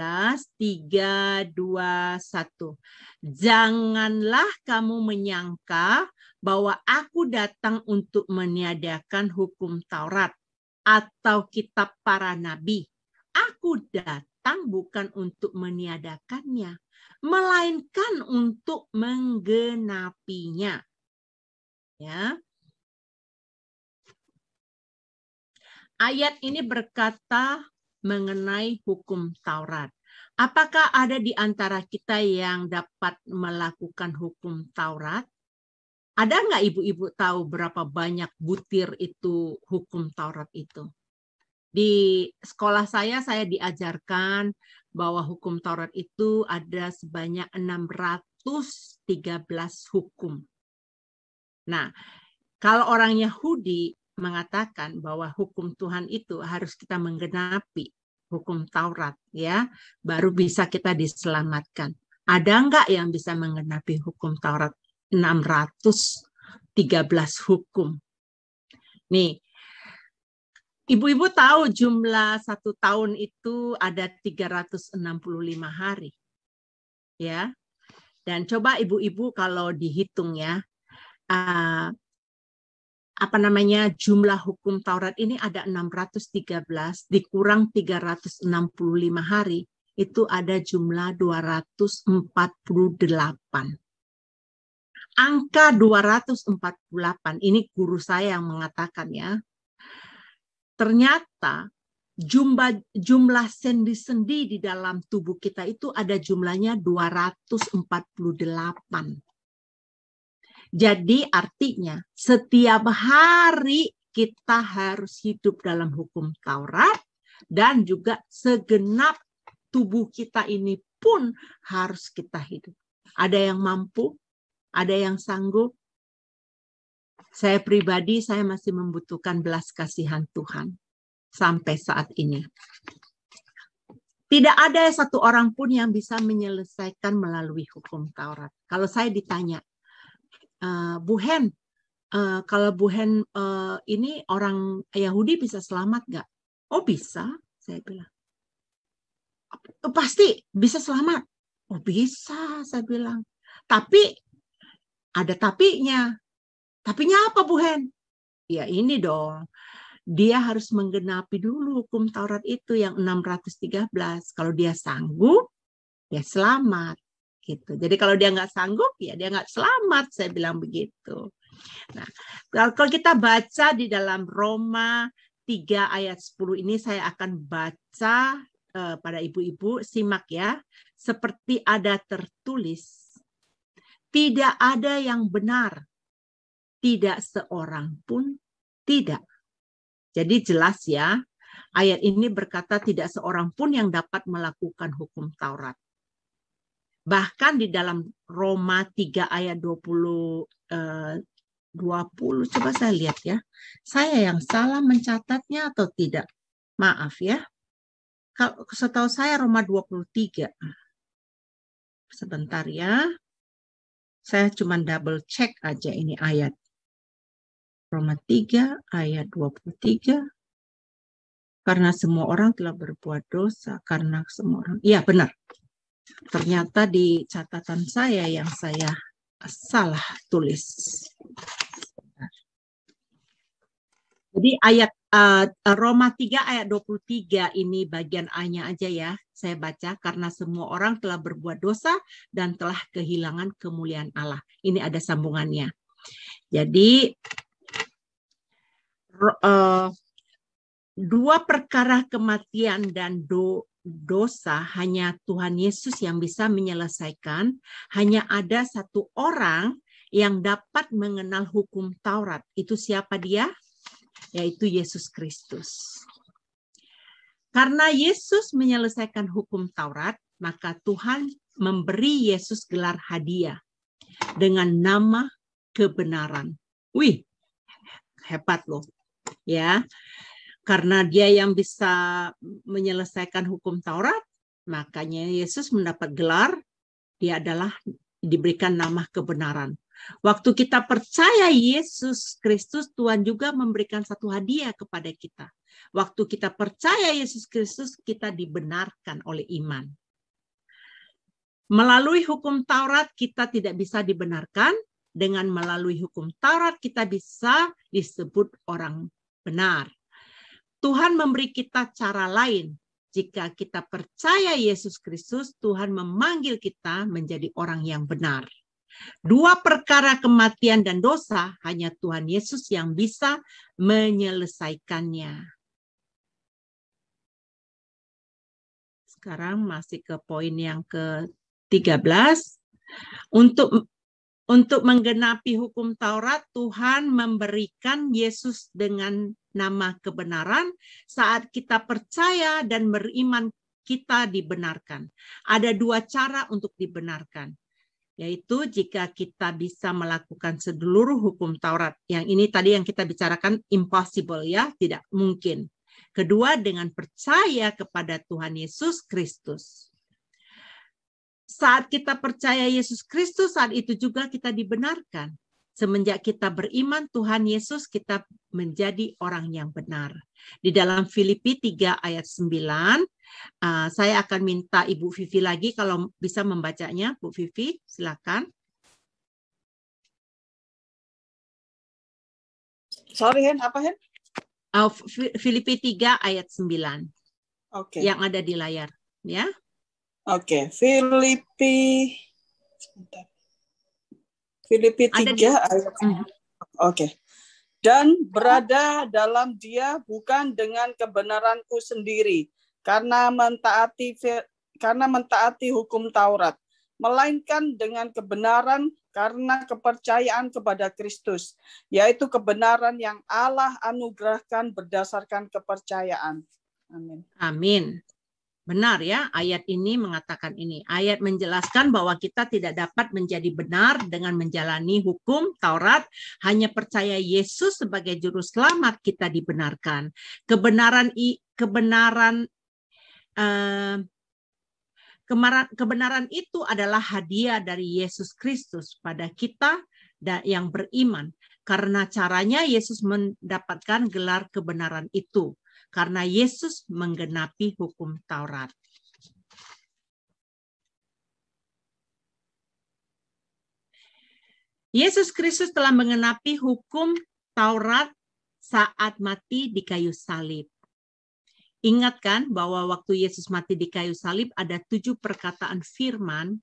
3, 2, 1. Janganlah kamu menyangka bahwa aku datang untuk meniadakan hukum Taurat atau kitab para nabi. Aku datang bukan untuk meniadakannya, melainkan untuk menggenapinya. Ya. ayat ini berkata mengenai hukum Taurat. Apakah ada di antara kita yang dapat melakukan hukum Taurat? Ada nggak ibu-ibu tahu berapa banyak butir itu hukum Taurat itu? Di sekolah saya, saya diajarkan bahwa hukum Taurat itu ada sebanyak 613 hukum. Nah, kalau orang Yahudi mengatakan bahwa hukum Tuhan itu harus kita menggenapi hukum Taurat ya baru bisa kita diselamatkan. Ada nggak yang bisa menggenapi hukum Taurat 613 hukum? Nih, ibu-ibu tahu jumlah satu tahun itu ada 365 hari. Ya, dan coba ibu-ibu kalau dihitung ya, ah, apa namanya jumlah hukum Taurat ini ada 613 dikurang 365 hari itu ada jumlah 248. Angka 248 ini guru saya yang mengatakan ya. Ternyata jumlah jumlah sendi-sendi di dalam tubuh kita itu ada jumlahnya 248 jadi artinya setiap hari kita harus hidup dalam hukum Taurat dan juga segenap tubuh kita ini pun harus kita hidup. Ada yang mampu, ada yang sanggup. Saya pribadi saya masih membutuhkan belas kasihan Tuhan sampai saat ini. Tidak ada satu orang pun yang bisa menyelesaikan melalui hukum Taurat. Kalau saya ditanya, Eh, uh, Bu Hen, uh, eh, kalau Bu Hen uh, eh, ini orang Yahudi bisa selamat nggak? Oh bisa, saya bilang. Oh, pasti bisa selamat. Oh bisa, saya bilang. Tapi ada tapinya. Tapinya apa Bu Hen? Ya ini dong dia harus menggenapi dulu hukum Taurat itu yang 613. Kalau dia sanggup, dia selamat gitu. Jadi kalau dia nggak sanggup ya dia nggak selamat, saya bilang begitu. Nah, kalau kita baca di dalam Roma 3 ayat 10 ini saya akan baca eh, pada ibu-ibu simak ya. Seperti ada tertulis tidak ada yang benar, tidak seorang pun tidak. Jadi jelas ya, ayat ini berkata tidak seorang pun yang dapat melakukan hukum Taurat. Bahkan di dalam Roma 3 ayat 20 eh, 20 coba saya lihat ya. Saya yang salah mencatatnya atau tidak? Maaf ya. Kalau setahu saya Roma 23. Sebentar ya. Saya cuma double check aja ini ayat. Roma 3 ayat 23. Karena semua orang telah berbuat dosa, karena semua orang. Iya, benar ternyata di catatan saya yang saya salah tulis. Jadi ayat uh, Roma 3 ayat 23 ini bagian A-nya aja ya. Saya baca karena semua orang telah berbuat dosa dan telah kehilangan kemuliaan Allah. Ini ada sambungannya. Jadi uh, dua perkara kematian dan do, dosa hanya Tuhan Yesus yang bisa menyelesaikan. Hanya ada satu orang yang dapat mengenal hukum Taurat. Itu siapa dia? Yaitu Yesus Kristus. Karena Yesus menyelesaikan hukum Taurat, maka Tuhan memberi Yesus gelar hadiah dengan nama kebenaran. Wih, hebat loh. Ya karena dia yang bisa menyelesaikan hukum Taurat, makanya Yesus mendapat gelar dia adalah diberikan nama kebenaran. Waktu kita percaya Yesus Kristus, Tuhan juga memberikan satu hadiah kepada kita. Waktu kita percaya Yesus Kristus, kita dibenarkan oleh iman. Melalui hukum Taurat kita tidak bisa dibenarkan, dengan melalui hukum Taurat kita bisa disebut orang benar. Tuhan memberi kita cara lain. Jika kita percaya Yesus Kristus, Tuhan memanggil kita menjadi orang yang benar. Dua perkara kematian dan dosa hanya Tuhan Yesus yang bisa menyelesaikannya. Sekarang masih ke poin yang ke-13. Untuk untuk menggenapi hukum Taurat, Tuhan memberikan Yesus dengan nama kebenaran, saat kita percaya dan beriman kita dibenarkan. Ada dua cara untuk dibenarkan, yaitu jika kita bisa melakukan seluruh hukum Taurat. Yang ini tadi yang kita bicarakan impossible ya, tidak mungkin. Kedua dengan percaya kepada Tuhan Yesus Kristus. Saat kita percaya Yesus Kristus, saat itu juga kita dibenarkan. Semenjak kita beriman Tuhan Yesus, kita menjadi orang yang benar. Di dalam Filipi 3 ayat 9, uh, saya akan minta Ibu Vivi lagi kalau bisa membacanya. Bu Vivi, silakan. Sorry, Hen, apa Hen? Uh, Filipi 3 ayat 9. Oke. Okay. Yang ada di layar, ya. Oke, okay. Filipi sebentar. Filipi 3 ayat mm-hmm. Oke. Okay. Dan berada dalam dia bukan dengan kebenaranku sendiri karena mentaati karena mentaati hukum Taurat, melainkan dengan kebenaran karena kepercayaan kepada Kristus, yaitu kebenaran yang Allah anugerahkan berdasarkan kepercayaan. Amin. Amin. Benar ya, ayat ini mengatakan ini. Ayat menjelaskan bahwa kita tidak dapat menjadi benar dengan menjalani hukum Taurat, hanya percaya Yesus sebagai juru selamat kita dibenarkan. Kebenaran kebenaran eh, kebenaran itu adalah hadiah dari Yesus Kristus pada kita yang beriman karena caranya Yesus mendapatkan gelar kebenaran itu karena Yesus menggenapi hukum Taurat. Yesus Kristus telah menggenapi hukum Taurat saat mati di kayu salib. Ingatkan bahwa waktu Yesus mati di kayu salib ada tujuh perkataan firman.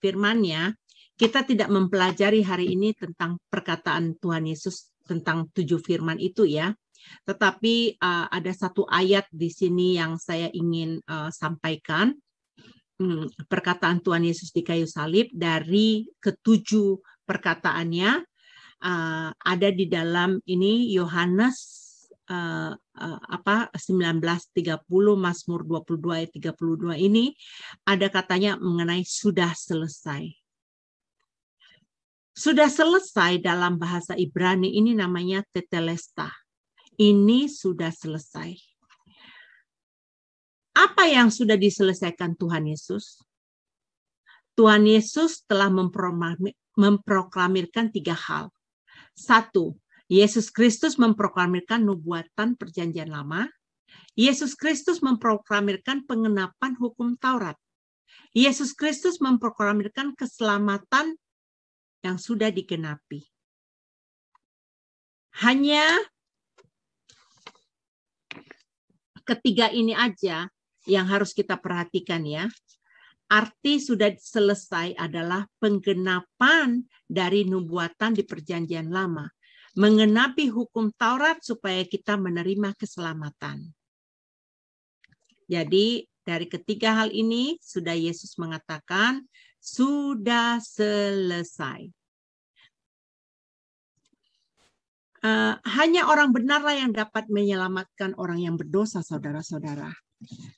Firmannya, kita tidak mempelajari hari ini tentang perkataan Tuhan Yesus tentang tujuh firman itu ya. Tetapi uh, ada satu ayat di sini yang saya ingin uh, sampaikan. Hmm, perkataan Tuhan Yesus di kayu salib dari ketujuh perkataannya uh, ada di dalam ini Yohanes uh, uh, apa 1930 Mazmur 22 ayat 32 ini ada katanya mengenai sudah selesai. Sudah selesai dalam bahasa Ibrani ini namanya tetelesta ini sudah selesai. Apa yang sudah diselesaikan Tuhan Yesus? Tuhan Yesus telah memproklamirkan tiga hal. Satu, Yesus Kristus memproklamirkan nubuatan perjanjian lama. Yesus Kristus memproklamirkan pengenapan hukum Taurat. Yesus Kristus memproklamirkan keselamatan yang sudah digenapi. Hanya ketiga ini aja yang harus kita perhatikan ya. Arti sudah selesai adalah penggenapan dari nubuatan di perjanjian lama. Mengenapi hukum Taurat supaya kita menerima keselamatan. Jadi dari ketiga hal ini sudah Yesus mengatakan sudah selesai. Eh, hanya orang benarlah yang dapat menyelamatkan orang yang berdosa, saudara-saudara.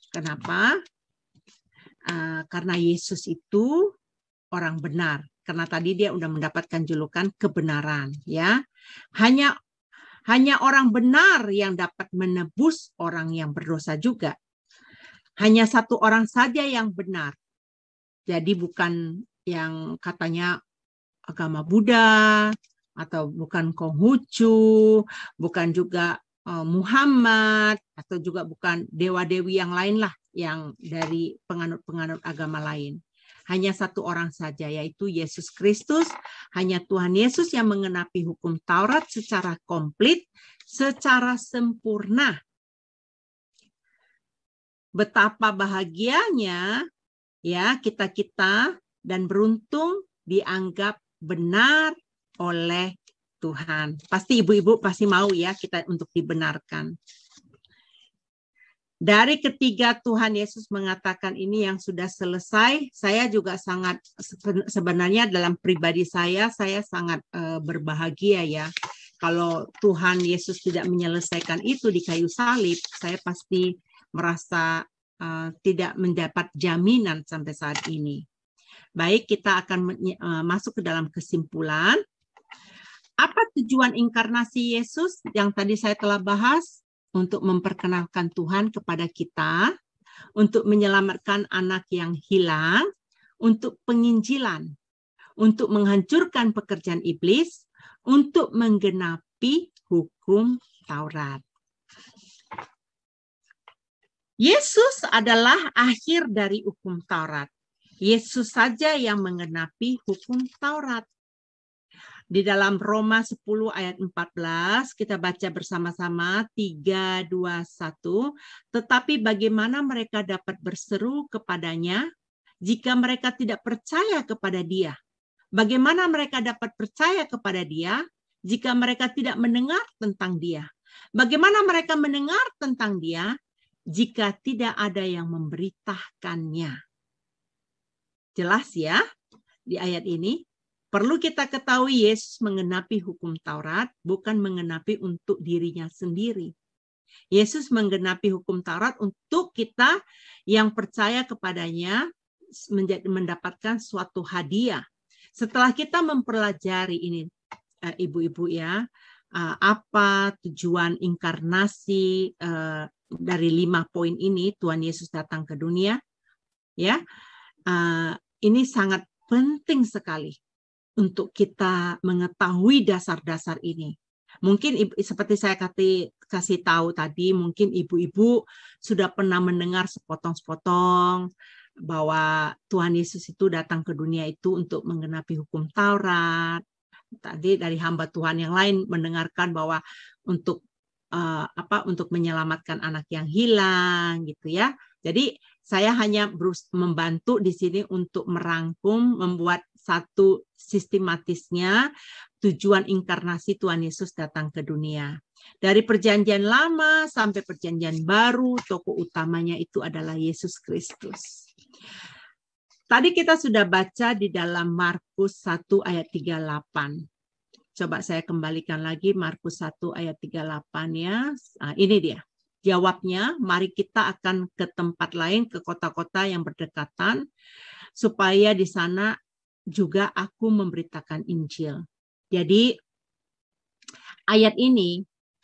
Kenapa? Uh, karena Yesus itu orang benar. Karena tadi dia sudah mendapatkan julukan kebenaran, ya. Hanya hanya orang benar yang dapat menebus orang yang berdosa juga. Hanya satu orang saja yang benar. Jadi bukan yang katanya agama Buddha, atau bukan Konghucu, bukan juga eh, Muhammad atau juga bukan dewa-dewi yang lain lah yang dari penganut-penganut agama lain. Hanya satu orang saja yaitu Yesus Kristus, hanya Tuhan Yesus yang mengenapi hukum Taurat secara komplit, secara sempurna. Betapa bahagianya ya kita-kita dan beruntung dianggap benar oleh Tuhan. Pasti ibu-ibu pasti mau ya kita untuk dibenarkan. Dari ketiga Tuhan Yesus mengatakan ini yang sudah selesai, saya juga sangat sebenarnya dalam pribadi saya saya sangat eh, berbahagia ya. Kalau Tuhan Yesus tidak menyelesaikan itu di kayu salib, saya pasti merasa eh, tidak mendapat jaminan sampai saat ini. Baik, kita akan eh, masuk ke dalam kesimpulan. Apa tujuan inkarnasi Yesus yang tadi saya telah bahas? Untuk memperkenalkan Tuhan kepada kita, untuk menyelamatkan anak yang hilang, untuk penginjilan, untuk menghancurkan pekerjaan iblis, untuk menggenapi hukum Taurat. Yesus adalah akhir dari hukum Taurat. Yesus saja yang menggenapi hukum Taurat. Di dalam Roma 10 ayat 14, kita baca bersama-sama 3, 2, 1. Tetapi bagaimana mereka dapat berseru kepadanya jika mereka tidak percaya kepada dia? Bagaimana mereka dapat percaya kepada dia jika mereka tidak mendengar tentang dia? Bagaimana mereka mendengar tentang dia jika tidak ada yang memberitahkannya? Jelas ya di ayat ini. Perlu kita ketahui Yesus mengenapi hukum Taurat bukan mengenapi untuk dirinya sendiri. Yesus menggenapi hukum Taurat untuk kita yang percaya kepadanya mendapatkan suatu hadiah. Setelah kita mempelajari ini eh, ibu-ibu ya, eh, apa tujuan inkarnasi eh, dari lima poin ini Tuhan Yesus datang ke dunia, ya ini sangat penting sekali untuk kita mengetahui dasar-dasar ini. Mungkin seperti saya kasih, kasih tahu tadi, mungkin ibu-ibu sudah pernah mendengar sepotong-sepotong bahwa Tuhan Yesus itu datang ke dunia itu untuk menggenapi hukum Taurat. Tadi dari hamba Tuhan yang lain mendengarkan bahwa untuk uh, apa untuk menyelamatkan anak yang hilang gitu ya. Jadi saya hanya membantu di sini untuk merangkum, membuat satu sistematisnya tujuan inkarnasi Tuhan Yesus datang ke dunia. Dari perjanjian lama sampai perjanjian baru, tokoh utamanya itu adalah Yesus Kristus. Tadi kita sudah baca di dalam Markus 1 ayat 38. Coba saya kembalikan lagi Markus 1 ayat 38 ya. Nah, ini dia. Jawabnya, mari kita akan ke tempat lain, ke kota-kota yang berdekatan, supaya di sana juga aku memberitakan Injil. Jadi ayat ini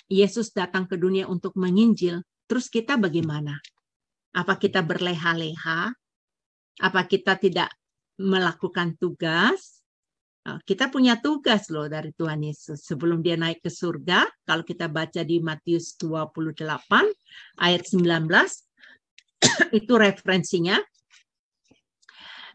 Yesus datang ke dunia untuk menginjil, terus kita bagaimana? Apa kita berleha-leha? Apa kita tidak melakukan tugas? Ah, kita punya tugas loh dari Tuhan Yesus. Sebelum dia naik ke surga, kalau kita baca di Matius 28 ayat 19, *clears throat* itu referensinya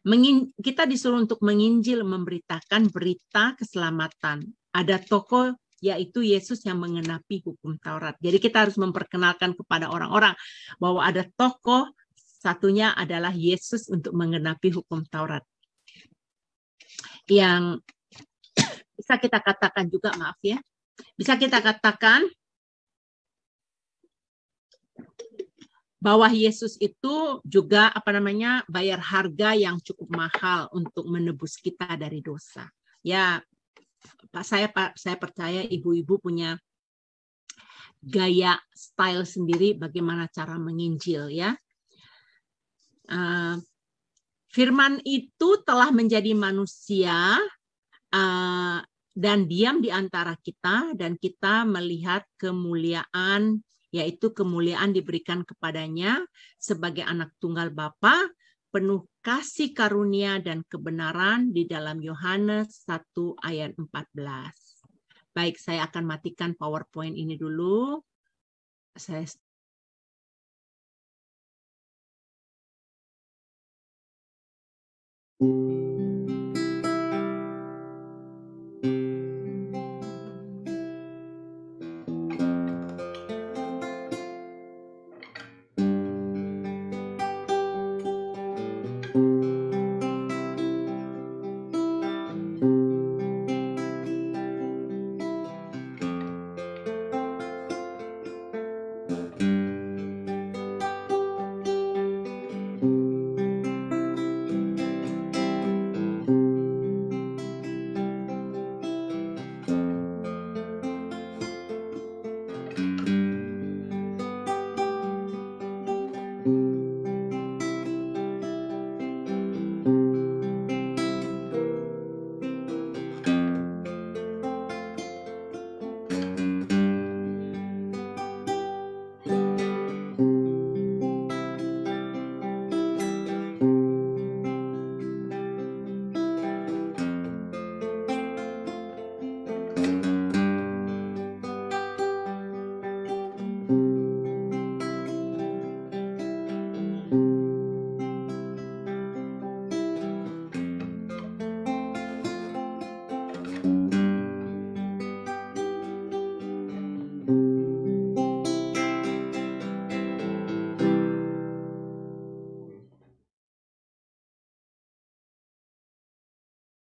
Mengin, kita disuruh untuk menginjil, memberitakan berita keselamatan. Ada tokoh yaitu Yesus yang mengenapi hukum Taurat. Jadi kita harus memperkenalkan kepada orang-orang bahwa ada tokoh satunya adalah Yesus untuk mengenapi hukum Taurat. Yang *coughs* bisa kita katakan juga maaf ya. Bisa kita katakan Bawah Yesus itu juga apa namanya bayar harga yang cukup mahal untuk menebus kita dari dosa. Ya, Pak saya Pak saya percaya ibu-ibu punya gaya style sendiri bagaimana cara menginjil ya. Uh, firman itu telah menjadi manusia uh, dan diam di antara kita dan kita melihat kemuliaan yaitu kemuliaan diberikan kepadanya sebagai anak tunggal Bapa, penuh kasih karunia dan kebenaran di dalam Yohanes 1 ayat 14. Baik, saya akan matikan PowerPoint ini dulu. Saya Thank you.